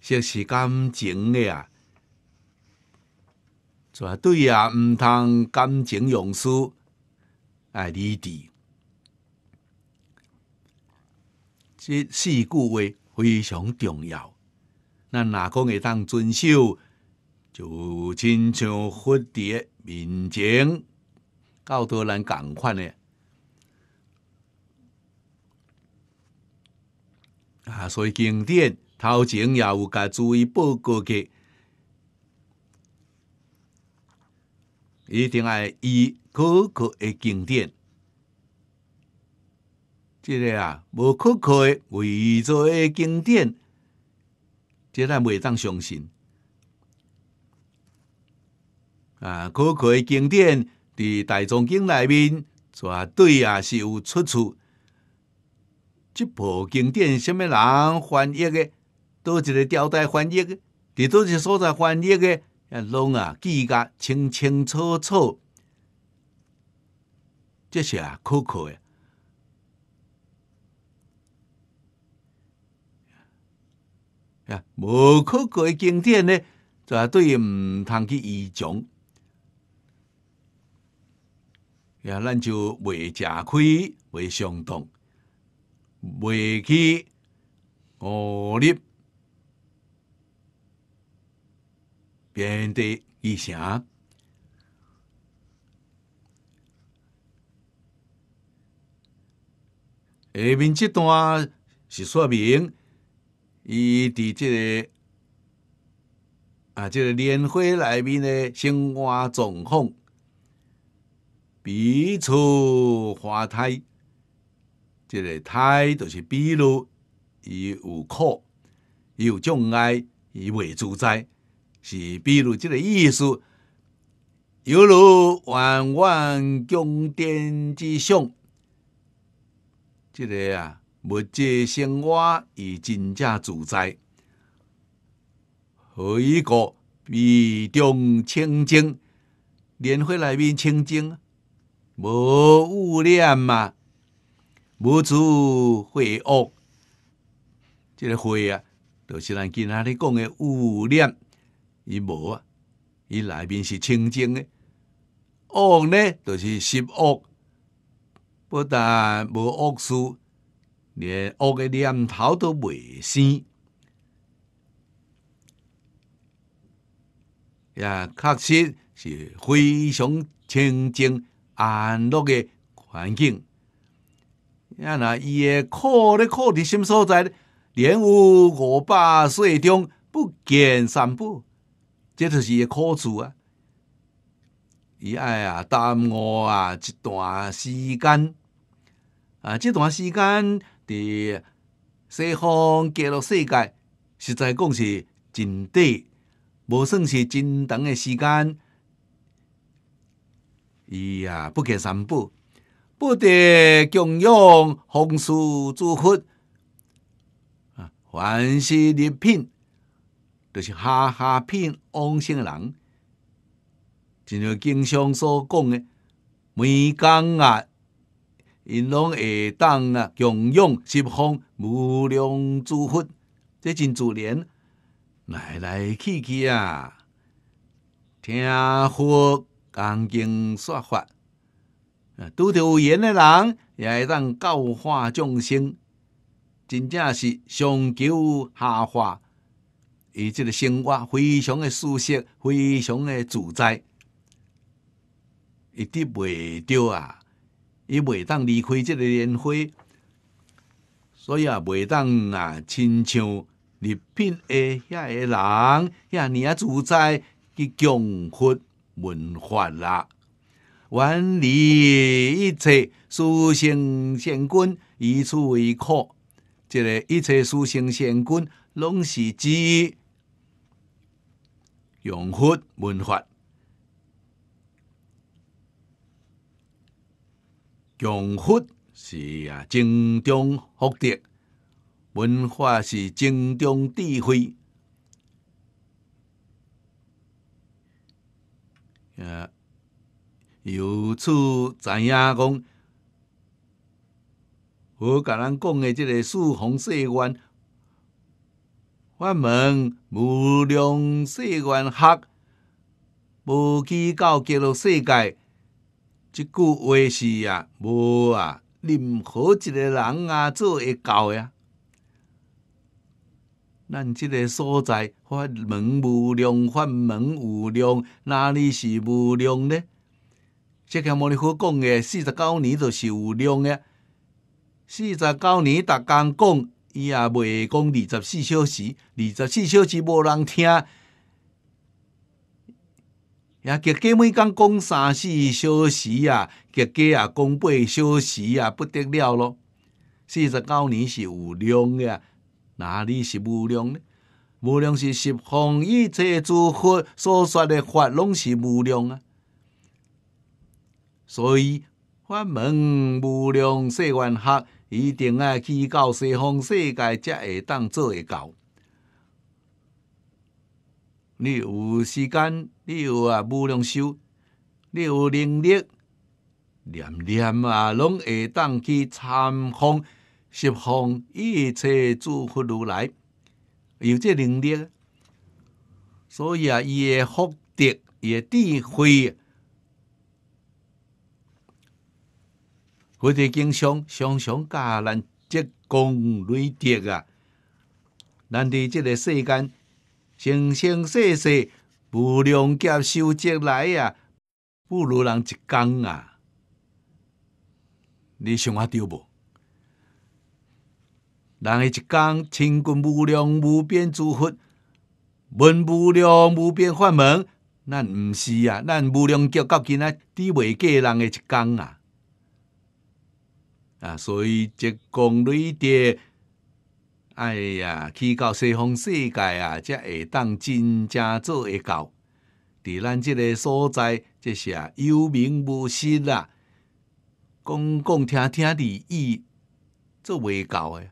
[SPEAKER 1] 这是感情的啊，绝对啊，唔通感情用事，爱理智。这四句话非常重要，咱若讲会当遵守？就亲像蝴蝶、面前，较多人共款诶。啊，所以经典头前也有甲注意报告的，一定爱以可靠的经典。这个啊，无可靠的伪造的经典，绝对袂当相信。啊，可贵的经典伫大藏经内面，绝对啊是有出处。这部经典，什么人翻译的？倒一个朝代翻译的？伫倒一个所在翻译的？啊，拢啊记得清清楚楚，这是啊可贵。呀，无可贵的经典呢，绝对毋通去一种。呀，咱就未食亏，未上当，未去误入，变得异常。下面这段是说明，伊在即个啊，即个莲花内面的生活状况。彼处花胎，这个胎就是比如伊有苦，伊有障碍，伊未自在，是比如即个意思。犹如万万宫殿之上，这个啊，物质生活伊真正自在。何以个比中清净？莲花里面清净。无污染嘛，无诸毁恶，这个毁啊，就是咱今仔日讲的污染，伊无啊，伊内面是清净的。恶呢，就是习恶，不但无恶事，连恶的念头都未生，也确实是非常清净。安乐嘅环境，呀那伊嘅苦咧苦伫心所在，连有五百岁中不见三步，这就是一苦处啊！伊爱呀，耽误啊一段时间啊，这段时间伫西方极乐世界，实在讲是真短，无算是真长嘅时间。伊啊，不给三宝，不得共用红书祝福啊！凡是礼品，都是下下骗王星人。正如经上所讲的，每工啊，因拢会当啊，共用十方无量诸福，这真自然来来去去啊，听佛。刚经说法，啊，拄有缘诶人也会当教化众生，真正是上求下化，伊即个生活非常诶舒适，非常诶自在，一直袂着啊，伊袂当离开即个莲花，所以啊，袂当啊，亲像劣品诶遐个人遐尔啊自在去降伏。文化啦，远离一切书圣贤君，以此为靠。即个一切书圣贤君，拢是指于佛文化。拥佛是啊，精长福德；文化是精长智慧。由此知影讲，我甲咱讲的即个四弘誓愿，法门无量誓愿学，无忌到极乐世界，即句话是啊，无啊任何一个人啊做会到教啊。咱即个所在法门无量，法门无量，哪里是无量呢？即个摩尼佛讲嘅四十九年就是有量嘅。四十九年逐天讲，伊也未讲二十四小时，二十四小时无人听。也结结每讲讲三四小时啊，结结也讲八小时啊，不得了咯。四十九年是有量嘅。哪里是无量呢？无量是十方一切诸佛所说的法，拢是无量啊！所以，法门无量世间学，一定要去到西方世界，才会当做得到。你有时间，你有啊无量修，你有能力，念念啊拢会当去参访。十方一切诸佛如来有这能力，所以啊，伊的福德、伊的智慧，佛的经常常常教人积功累德啊。咱伫即个世间生生世世无量劫修积来啊，不如人一工啊！你想法对无？人一工，清净无量无边诸佛，问无量无边法门，咱毋是啊，咱无量叫到今仔，抵未过人的一工啊，啊，所以即讲雷的，哎呀，去到西方世界啊，才会当真正做会到。伫咱即个所在，即是啊，有名无实啦，讲讲听听而已，做袂到诶。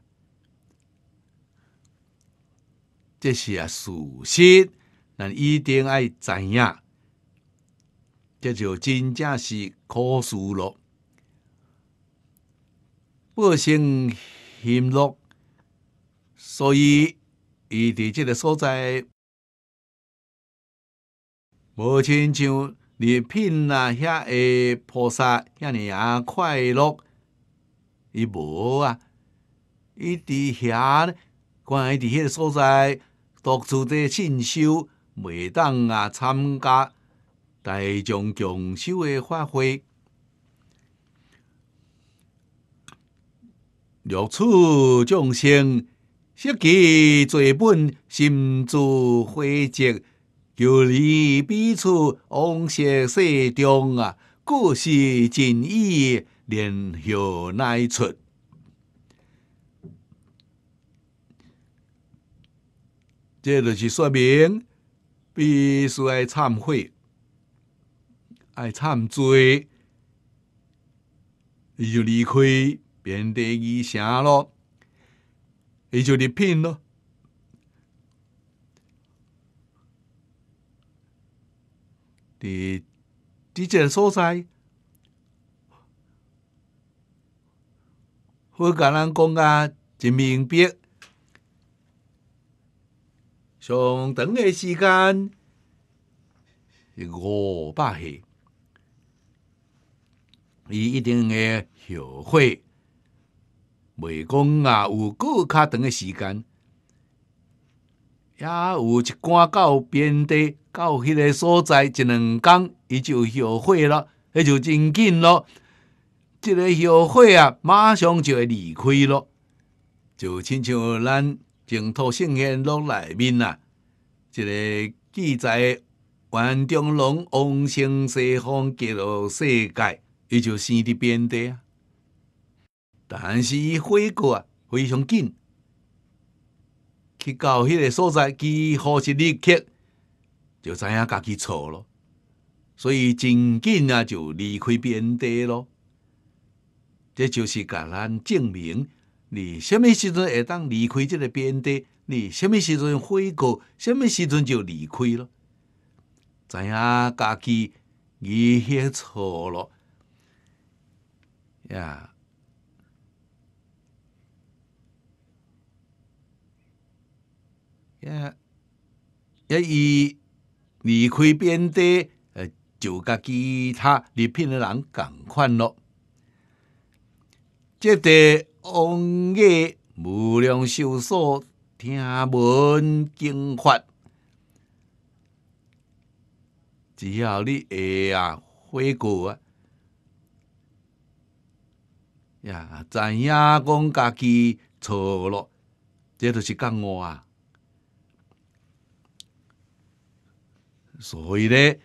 [SPEAKER 1] 这是啊，事实，咱一定爱知样，这就真正是可数了，百姓行福，所以伊伫这个所在，无亲像日品啊遐个菩萨，遐尼啊快乐，伊无啊，伊伫遐关伊伫迄个所在。独自的进修，袂当啊参加大众共修的发挥。六处众生，息气罪本心，自慧觉，求离彼处往昔色中啊，故是尽意连有乃出。这就是说明，必须爱忏悔，爱忏罪，伊就离开，变得伊城了，伊就离品了。伫即个所在？我甲咱讲啊，一明白。上长的时间，五百岁，伊一定会后悔。未讲啊，有够较长诶时间，也有一赶到边地，到迄个所在一两工，伊就后悔了，迄就真紧咯。这个后悔啊，马上就会离开咯，就亲像咱。净土圣贤录内面啊，一个记载，袁中龙往生西方极乐世界，伊就生伫边地啊。但是伊悔过啊，非常紧，去到迄个所在，几乎是立刻就知影家己错了，所以真紧啊，就离开边地咯。这就是甲咱证明。你什么时阵会当离开这个边地？你什么时阵回过？什么时阵就离开咯？知影家己而家错咯，呀呀！一伊离开边地，呃，就甲其他离邊的人共款咯，即个。王爷无量修所听闻经法，只要你会啊悔过啊！呀，知影讲？家己错了，这就是教我啊。所以咧，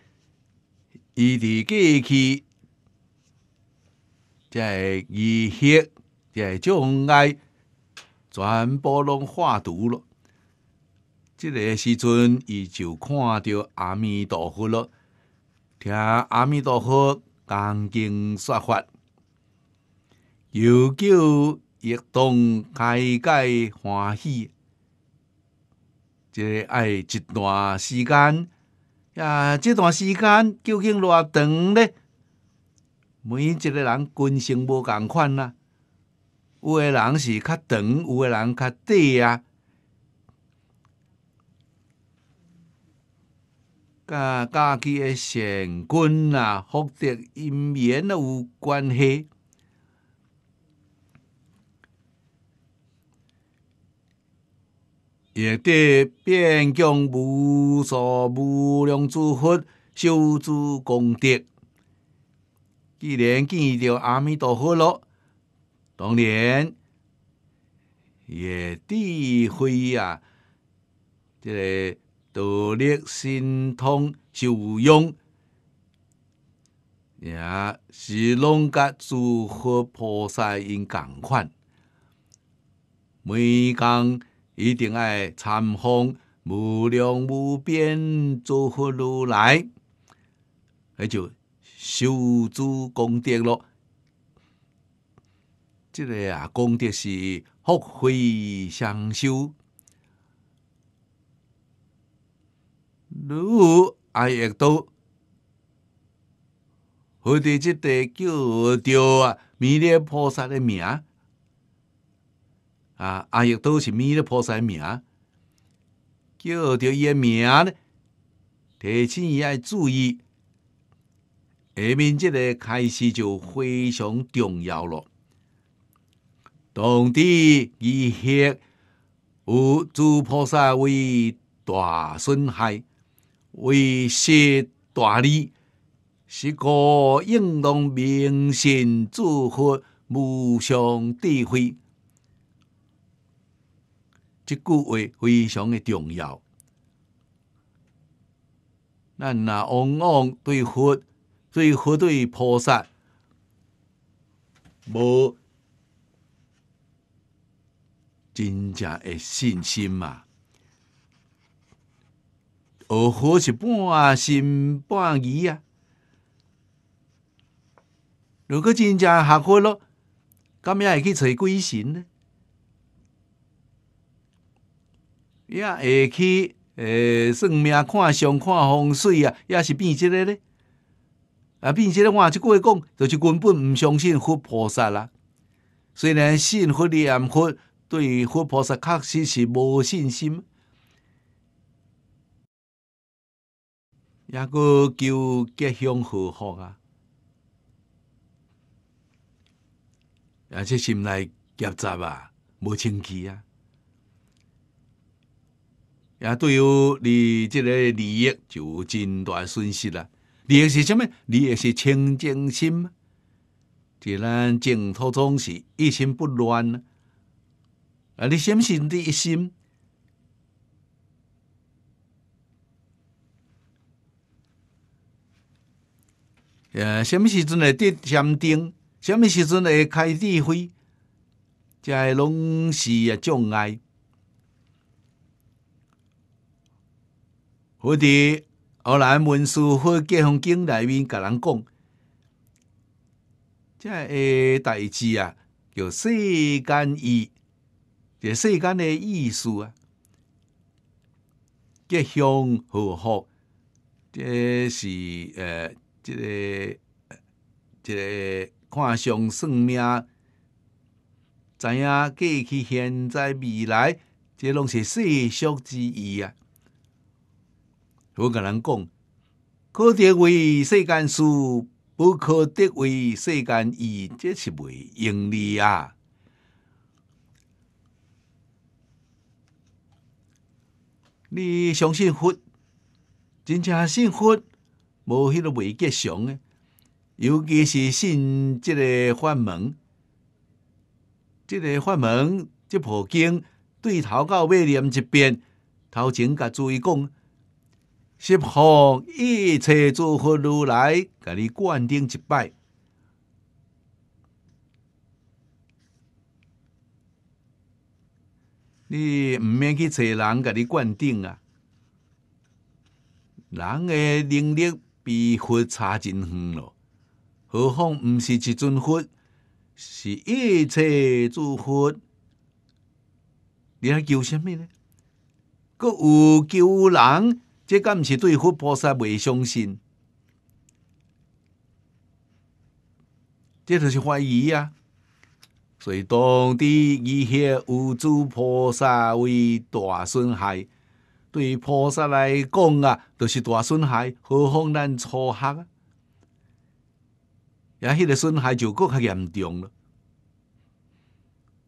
[SPEAKER 1] 伊伫过去，即系热这种爱全部拢化毒了。这个时阵，伊就看到阿弥陀佛了，听阿弥陀佛讲经说法，有叫一动开解欢喜。这爱一段时间，呀，这段时间究竟偌长呢？每一个人根性无共款啊。有的人是较长，有的人较短啊。甲家己诶善根啊，福德因缘有关系。也得变供无数无量诸佛修诸功德，既然见到阿弥陀佛了。当年也地会啊，即个独立心通就用，也是拢甲诸佛菩萨因共款，每工一定爱参访无量无边诸佛如来，那就修诸功德咯。这个啊，讲的是福慧双修。如阿耶多，佛哋即地叫着弥勒菩萨的名啊，阿亦都是弥勒菩萨的名，叫着伊的名呢，提醒伊要注意，下面即个开始就非常重要了。同地以谢，我诸菩萨为大损害，为是大利，是故应当明信诸佛无上智慧。这句话非常的重要。咱那往往对佛，对佛对菩萨无。真正诶信心嘛，学好是半信半疑啊。如果真正学佛咯，咁样也可以财神呢，也去诶算命看相看风水啊，也是变即个呢？啊，变即个话讲，就是根本毋相信佛菩萨啦。虽然信佛念佛。对佛菩萨确实是无信心，也个求吉祥和福啊，而且心内夹杂啊，无清气啊，也对于你即个利益就真大损失啊。利益是什么？利益是清净心。在咱净土中是一心不乱啊！你什么时阵一心？呃，什么时阵会得禅定？什么时阵会开智慧？这拢是啊障碍。好伫后来文书好《金刚经》内面甲人讲，即诶，代志啊，叫世间义。这世间的意思啊，吉祥和福，这是呃，这个这个看相算命，知影过去、现在、未来，这拢是世俗之意啊。我甲人讲，可得为世间事，不可得为世间意，这是袂用力啊。你相信佛，真正信佛，无迄个未结祥诶。尤其是信即个法门，即个法门，即部经对头到尾念一遍，头前甲注意讲，十方一切诸佛如来甲你灌顶一拜。你毋免去找人甲你灌顶啊！人诶能力比佛差真远咯，何况毋是一尊佛，是一切诸佛。你还求什么呢？佮求人，这敢毋是对佛菩萨未相信，这著是怀疑啊。所以，当地以些有主菩萨为大损害，对菩萨来讲啊，都是大损害，何咱初学啊，也，迄个损害就更加严重了，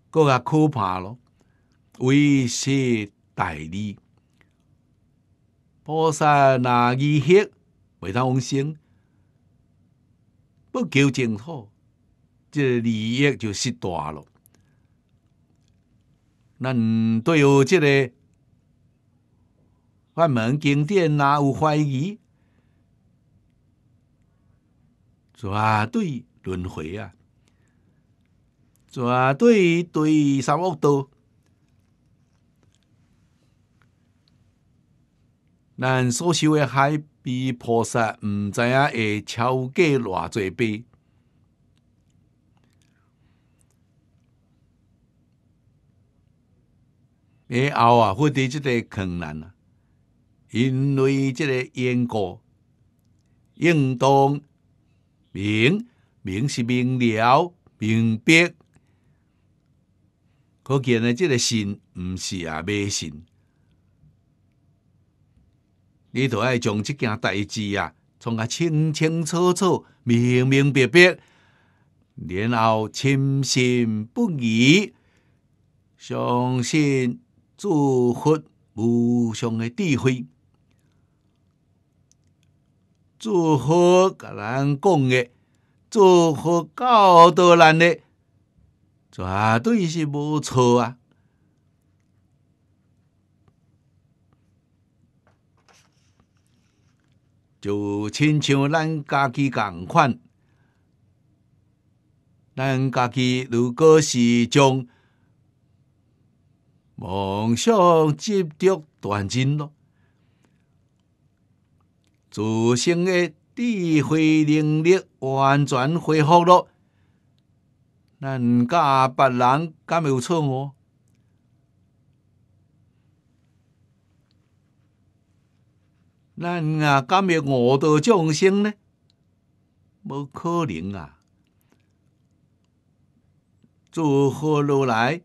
[SPEAKER 1] 更加可怕了，为胁大了。菩萨那以些未当往生，不求净土。这利益就失大了。那你对有这个法门经典哪有怀疑？绝对轮回啊？绝对对三恶多？咱所修的海比菩萨，毋知影会超过偌济倍。以后啊，会对即个困难啊，因为即个因果应当明明是明了、明白。可见呢，这个信毋是啊，迷信。你都爱将即件代志啊，从啊清清楚楚、明明白白，然后深信不疑，相信。祝福无上嘅智慧，祝福甲咱讲嘅，祝福教导咱嘅，绝对是无错啊！就亲像咱家己共款，咱家己如果是将，梦想接着断金咯，自身的智慧能力完全恢复咯。咱甲别人，敢有错误？咱啊，敢会误导众生呢？无可能啊！祝福如来。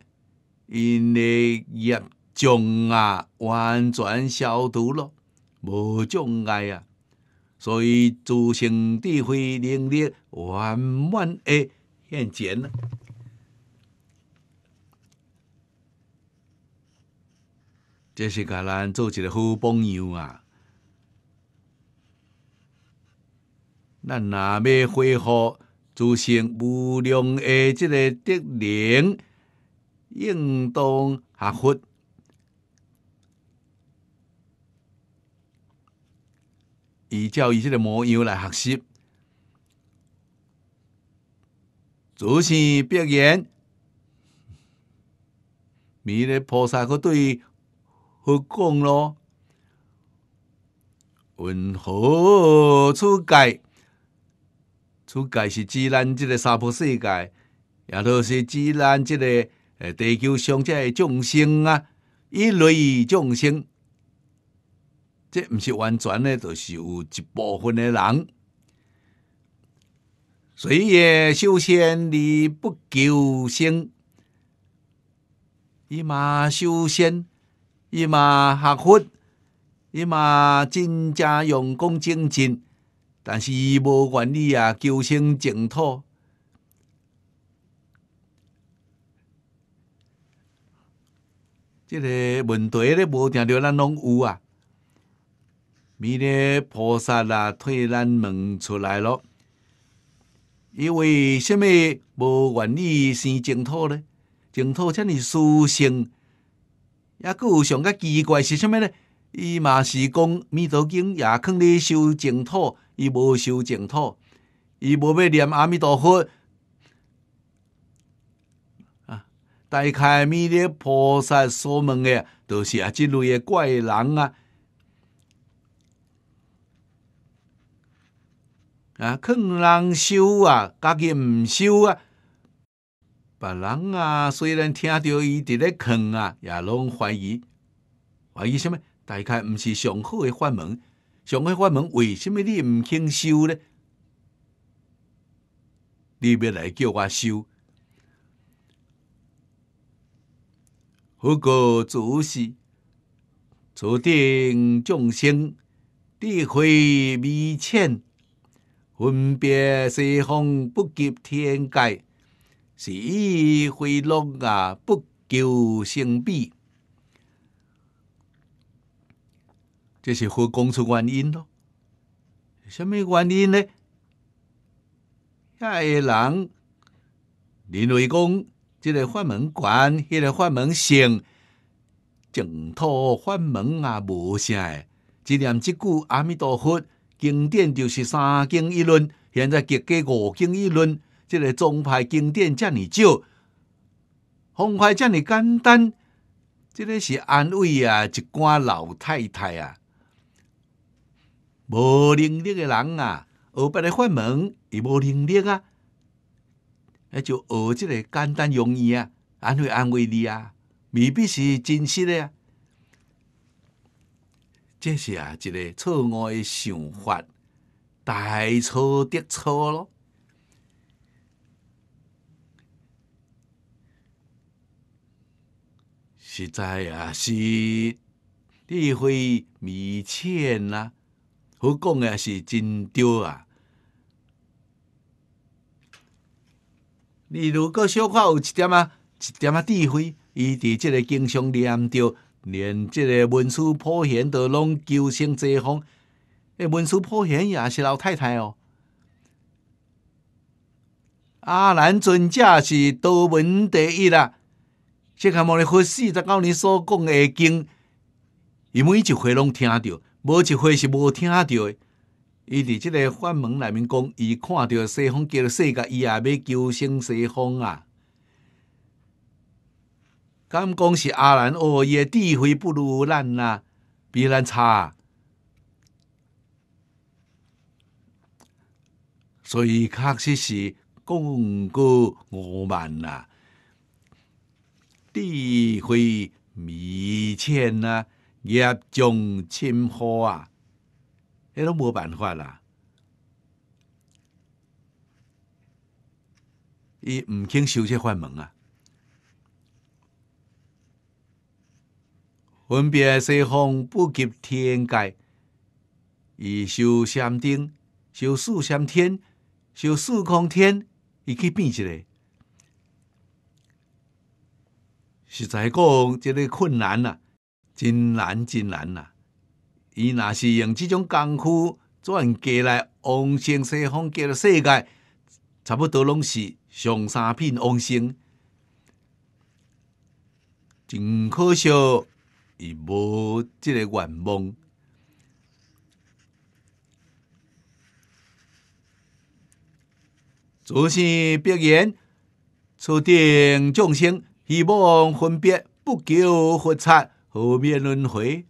[SPEAKER 1] 因的疫种啊，完全消毒咯，无障碍啊，所以自性智慧能力完满诶现前了。这是甲咱做一个好榜样啊！咱若要恢复自性无量的这个德能。应当合佛依照伊即个模样来学习，祖先必然，弥勒菩萨佫对佛讲咯？云何出界？出界是自然，即个三婆世界，也都是自然，这个。诶，地球上这众生啊，一类众生，这毋是完全的，就是有一部分的人，虽也修仙，而不求仙，伊嘛修仙，伊嘛学佛，伊嘛真正用功精进，但是伊无愿意啊，求生净土。即个问题咧，无定着咱拢有啊。弥勒菩萨啊，替咱问出来咯。伊为虾物无愿意生净土咧？净土遮尔殊胜，抑佫有上较奇怪是虾物咧？伊嘛是讲《弥陀经》，也肯咧修净土，伊无修净土，伊无要念阿弥陀佛。大概弥勒菩萨所问的，都是啊这类的怪人啊！啊，劝人修啊，家己毋修啊。别人啊，虽然听到伊伫咧劝啊，也拢怀疑，怀疑什么？大概毋是上好的法门，上好法门，为什么你毋肯修呢？你要来叫我修？佛告自是，初定众生，智慧微浅，分别西方，不及天界，是以会乐啊，不求生彼。这是佛讲出原因咯？什么原因呢？遐个人，认为讲。即个法门悬，迄个法门性，净土法门啊，无啥诶。只念即句阿弥陀佛经典，就是三经一轮。现在结过五经一轮，即个宗派经典遮尔少，方法遮尔简单。即个是安慰啊，一寡老太太啊，无能力的人啊，学别个法门，伊无能力啊。那就学这个简单容易啊，安慰安慰你啊，未必是真实的啊。这是啊，一个错误的想法，大错特错咯。实在啊是，智会迷浅啊，好讲啊，是真对啊。你如果小可有一点啊，一点啊智慧，伊伫即个经常念着，连即个文殊普贤都拢求生济方。诶，文殊普贤也是老太太哦。阿难尊者是多闻第一啦。即个茉尼佛四十九年所讲的经，伊每一回拢听着，无一回是无听着的。伊伫即个法门内面讲，伊看到西方叫做世界，伊也要求生西方啊。敢讲是阿兰哦，的智慧不如咱啊，比咱差。所以确实是功过傲慢啊，智慧弥浅啊，业障深厚啊。迄都无办法啦！伊毋肯修这法门啊。分别西方不及天界，伊修三顶、修四仙天、修四空天，伊去变一个。实在讲，这个困难啊，真难，真难啊。伊若是用即种工具做过来往生西方，极乐世界，差不多拢是上三品往生。真可惜，伊无即个愿望。祖先毕言，初定众生，希望分别，不求复产，何免轮回？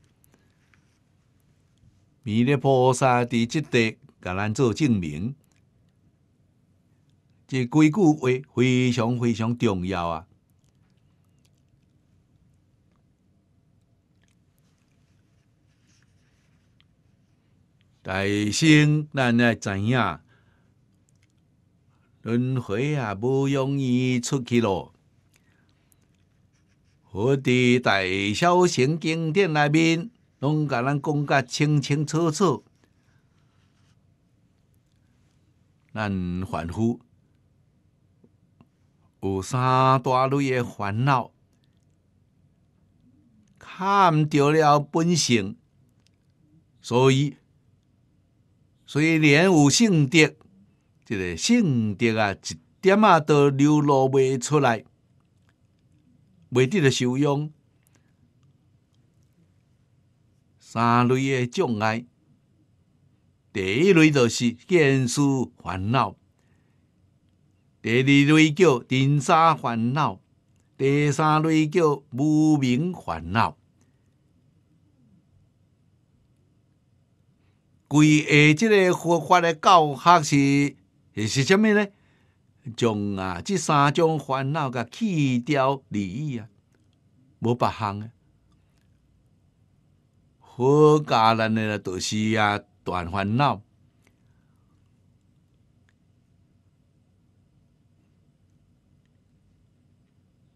[SPEAKER 1] 弥勒菩萨伫即地甲咱做证明，这几句话非常非常重要啊！大生咱来知影，轮回啊无容易出去咯。我的《大小乘经典》内面。拢甲咱讲甲清清楚楚，咱反复有三大类诶烦恼，看唔到了本性，所以所以连无性德，这个性德啊，一点啊都流露未出来，袂得的修养。三类的障碍，第一类就是见世烦恼，第二类叫尘沙烦恼，第三类叫无明烦恼。贵下即个佛法的教学是，是虾米呢？将啊即三种烦恼甲去掉而已啊，无别项诶。好，家人诶就是啊，断烦恼。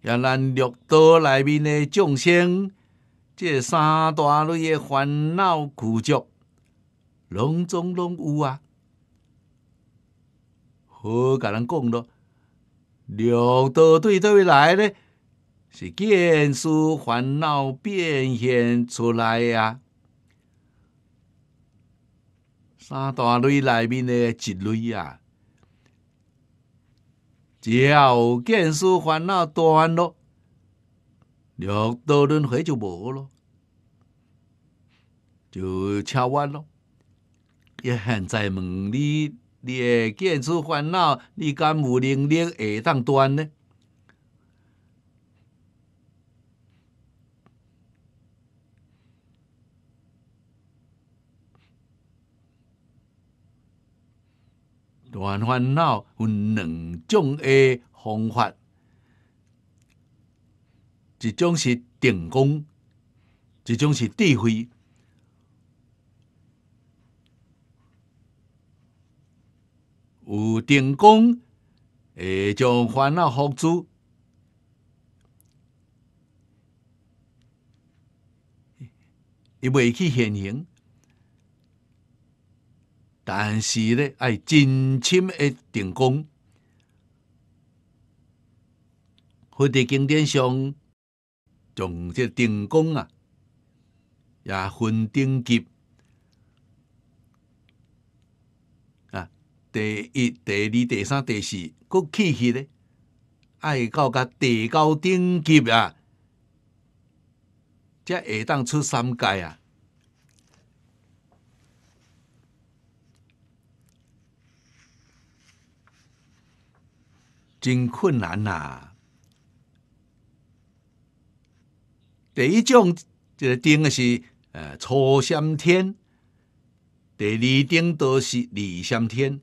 [SPEAKER 1] 也咱六道内面诶众生，这三大类诶烦恼苦迹，拢总拢有啊。好，家人讲咯，六道对对来咧，是见思烦恼变现出来呀。三大类内面的一类啊，只要见出烦恼，断咯；若多轮回就无咯，就吃完了。现在问你，你见出烦恼，你敢有能力会当断呢？断烦恼有两种诶方法，一种是定功，一种是智慧。有定功诶，将烦恼付诸。伊袂去现形，但是咧，爱真深的定功，或者经典上，从这定功啊，也分等级啊，第一、第二、第三、第四，佮气息咧，爱到甲第九等级啊，则会当出三界啊。真困难呐！第一种就是定的是呃初三天，第二定都是二三天，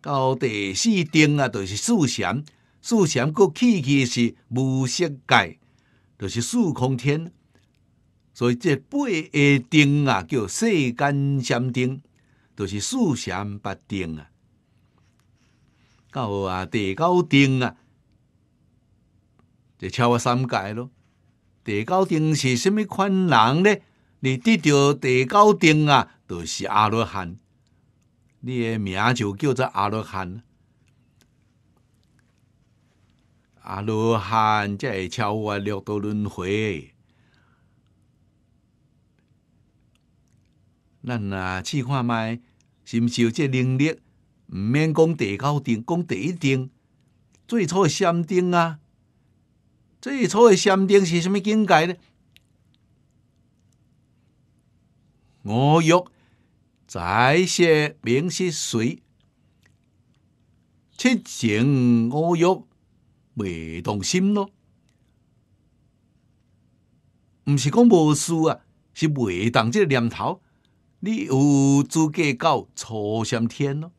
[SPEAKER 1] 到第四定啊就是四禅，四禅个起起是无色界，就是四空天，所以这八个定啊叫世间三定，就是四禅八定啊。到啊！地高定啊，就超过三界咯。地高定是什米款人呢？你得着地高定啊，就是阿罗汉，你诶名就叫做阿罗汉。阿罗汉才会超过六道轮回。咱若试看卖，是毋是有这能力？毋免讲第九定，讲第一定，最初诶三定啊！最初诶三定是啥物境界咧？我欲在些名是水，七情我欲未动心咯。毋是讲无事啊，是未动即个念头。你有资格到初禅天咯？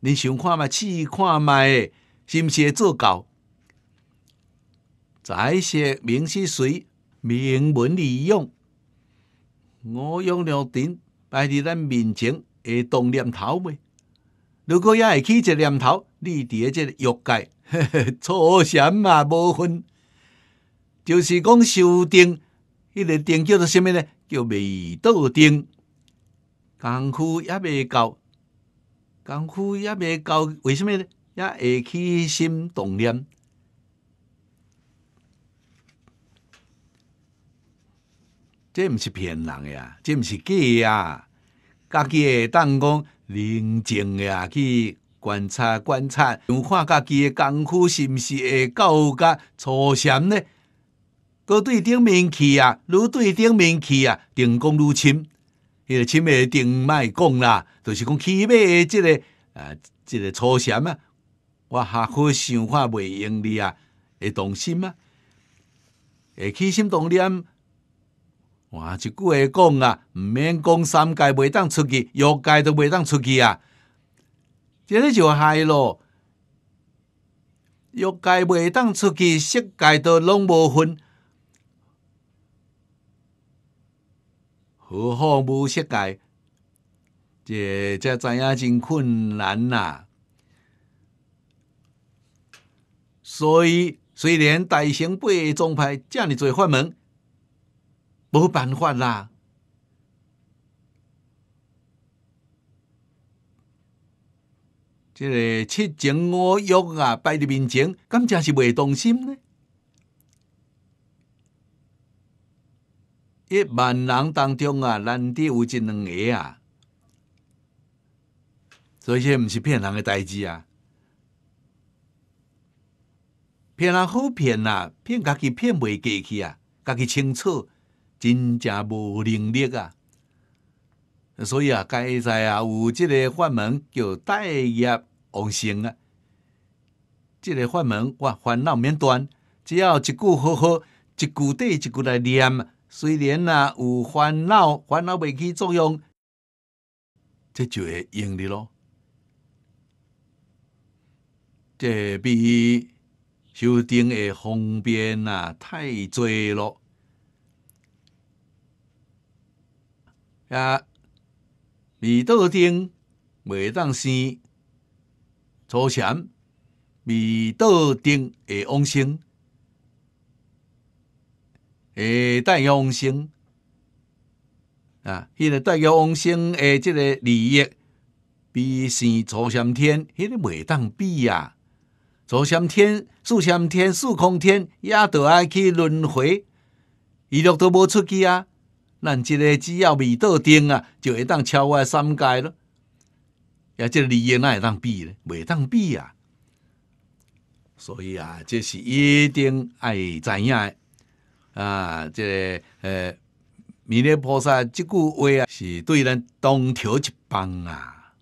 [SPEAKER 1] 你想看嘛，试看诶，是毋是会做到？在一些名是水、名文利用，我用六顶摆伫咱面前，会动念头未？如果也会起一个念头，你伫诶即个欲界，初禅嘛无分，就是讲修定，迄个定叫做啥物咧？叫未道定，功夫也未够。工具也未到，为什么呢？也会起心动念。这毋是骗人诶啊！这毋是假啊！家己会当讲冷静啊，去观察观察，想看家己诶工具是毋是会到甲粗心呢？搁对顶面去啊，愈对顶面去啊，电功愈深。迄个前诶定卖讲啦，就是讲起码诶即个，啊，即个初心啊，我下好想看袂用你啊，会动心啊，会起心动念。换一句话讲啊，毋免讲三界袂当出去，欲界都袂当出去啊，即个就害咯。欲界袂当出去，色界都拢无分。何方无世界？这才知影真困难呐！所以，虽然大乘八个宗派这么侪法门，无办法啦。这个七情五欲啊，摆伫面前，敢真是未动心呢？一万人当中啊，难得有一两个啊，所以这毋是骗人的代志啊。骗人好骗啊，骗家己骗袂过去啊，家己清楚，真正无能力啊。所以啊，现在啊有即个法门叫代业往生啊，即个法门哇烦恼免断，只要一句好好，一句对一句来念虽然呐有烦恼，烦恼未起作用，这就会用的咯。这比修定的方便呐太多咯。啊，味道定未当先，初禅味道定会往生。诶，大王星啊，迄个大王星诶，即个利益比先祖三天，迄个未当比啊。祖三天、四三天、四空天，也着爱去轮回，伊路都无出去啊。咱即个只要味道顶啊，就会当超越三界咯。也即个利益哪会当比咧？未当比啊。所以啊，这是一定爱知影。啊，这呃，弥勒菩萨这句话啊，是对咱东头一棒啊！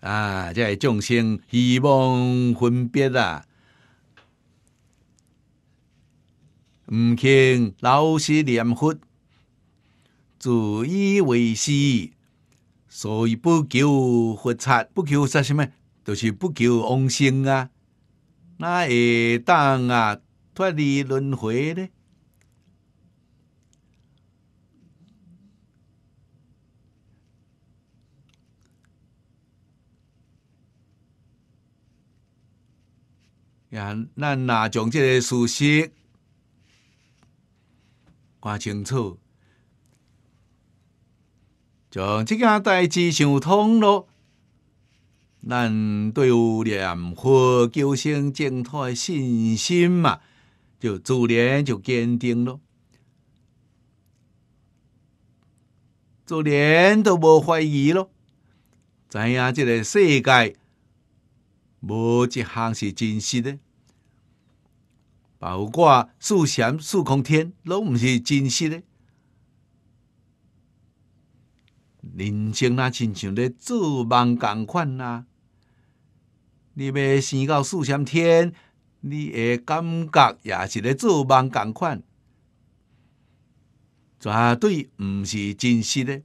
[SPEAKER 1] 啊，这众生希望分别啊，毋肯老实念佛，自以为是，所以不求佛刹，不求啥什么，就是不求往生啊！那会当啊！脱离轮回呢？呀，咱若将即个事实看清楚，将即件代志想通咯。咱对有念佛求生土的信心嘛？就自然就坚定了，自然都无怀疑咯。怎样？这个世界无一项是真实的，包括四禅、四空、天，拢不是真实的。人生若亲像咧做梦共款呐！你要生到四禅天？你诶感觉也是咧做梦共款，绝对毋是真实的。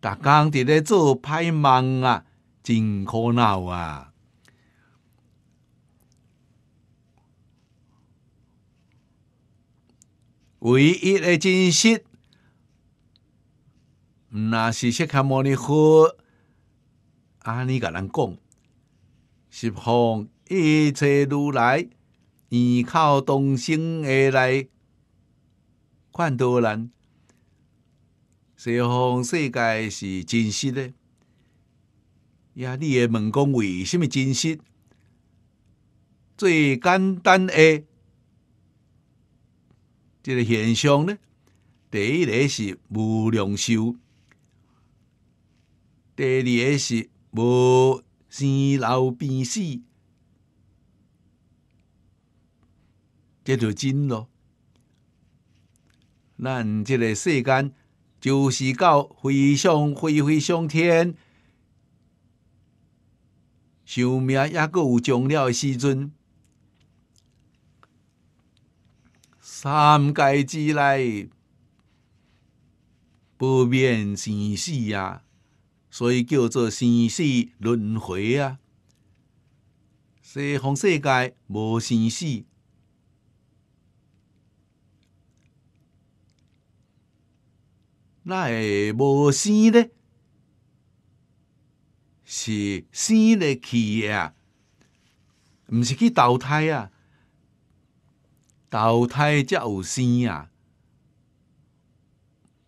[SPEAKER 1] 逐工伫咧做歹梦啊，真苦恼啊！唯一诶真实，那是去看摩尼佛，阿弥甲南讲是奉。一切如来，以靠东升而来，看多人，西方世界是真实诶。呀，你会问讲为什么真实？最简单的，这个现象呢，第一个是无量寿，第二个是无生老病死。一条真咯，咱这个世间就是到非常、非非常天寿命，抑够有终了的时阵，三界之内不免生死啊，所以叫做生死轮回啊。西方世界无生死。那会无生呢？是生来去啊，毋是去投胎啊？投胎则有生啊，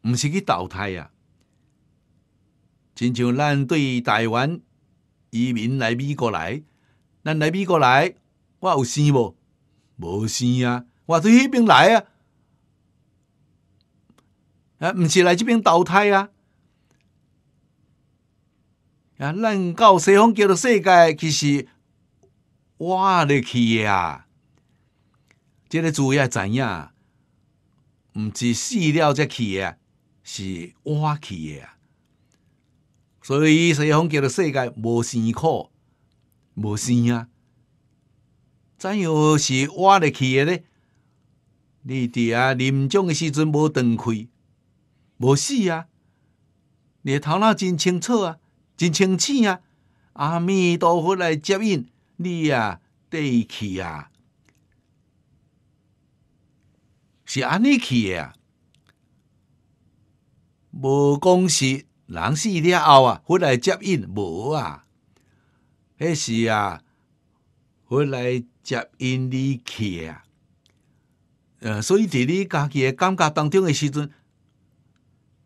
[SPEAKER 1] 毋是去投胎啊。亲像咱对台湾移民来美国来，咱来美国来，我有生无？无生啊，我对迄边来啊！啊，毋是来即边投胎啊！啊，咱到西方叫做世界，其实我的啊，即、这个主要怎样？毋是死了才去啊，是我去业啊。所以西方叫做世界无生苦，无生啊。怎样是我入去的呢？你伫啊，临终的时阵无断开。无死啊！你头脑真清楚啊，真清醒啊！阿弥陀佛来接引你啊，第去啊，是安尼去啊。无讲是人死了后啊，回来接引无啊？迄是啊，回来接引你去啊。呃，所以伫你家己的感觉当中的时阵。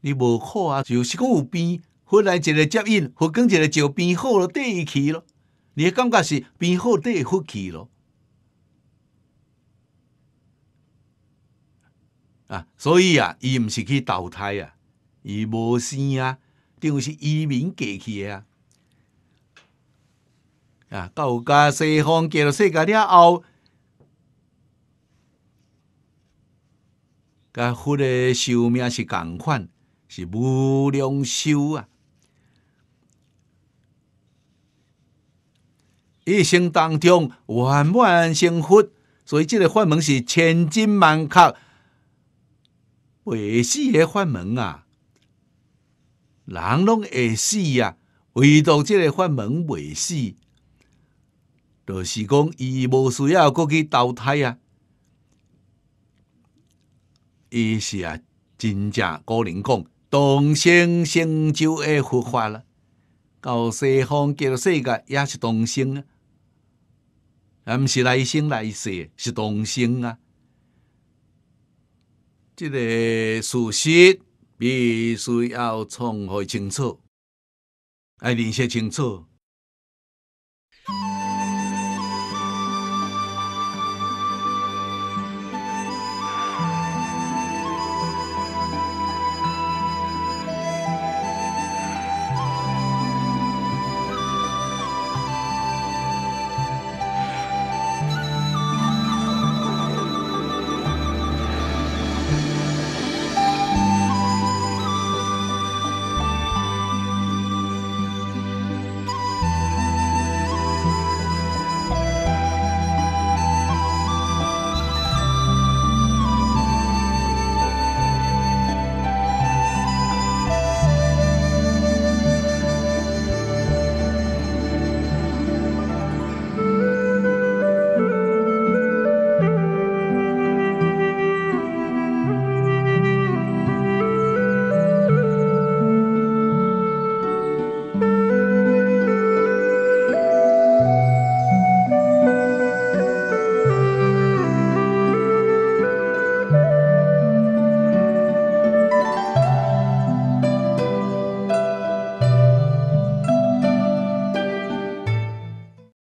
[SPEAKER 1] 你无好啊，就是讲有病，忽来一个接引，或更一个就病好了，得咯。了。你感觉是病好得福气了啊？所以啊，伊毋是去投胎啊，伊无生啊，等于是移民过去啊。啊，到家西方结了，世界了后，甲佛的寿命是共款。是无量寿啊！一生当中圆满成佛，所以这个法门是千真万确，未死的法门啊！人拢会死啊，唯独这个法门未死，就是讲伊无需要过去投胎啊！伊是啊，真正高人讲。同生成就会佛法了。到西方极乐世界也是同生啊，啊，毋是来生来世是同生啊。这个事实必须要创互清楚，爱认识清楚。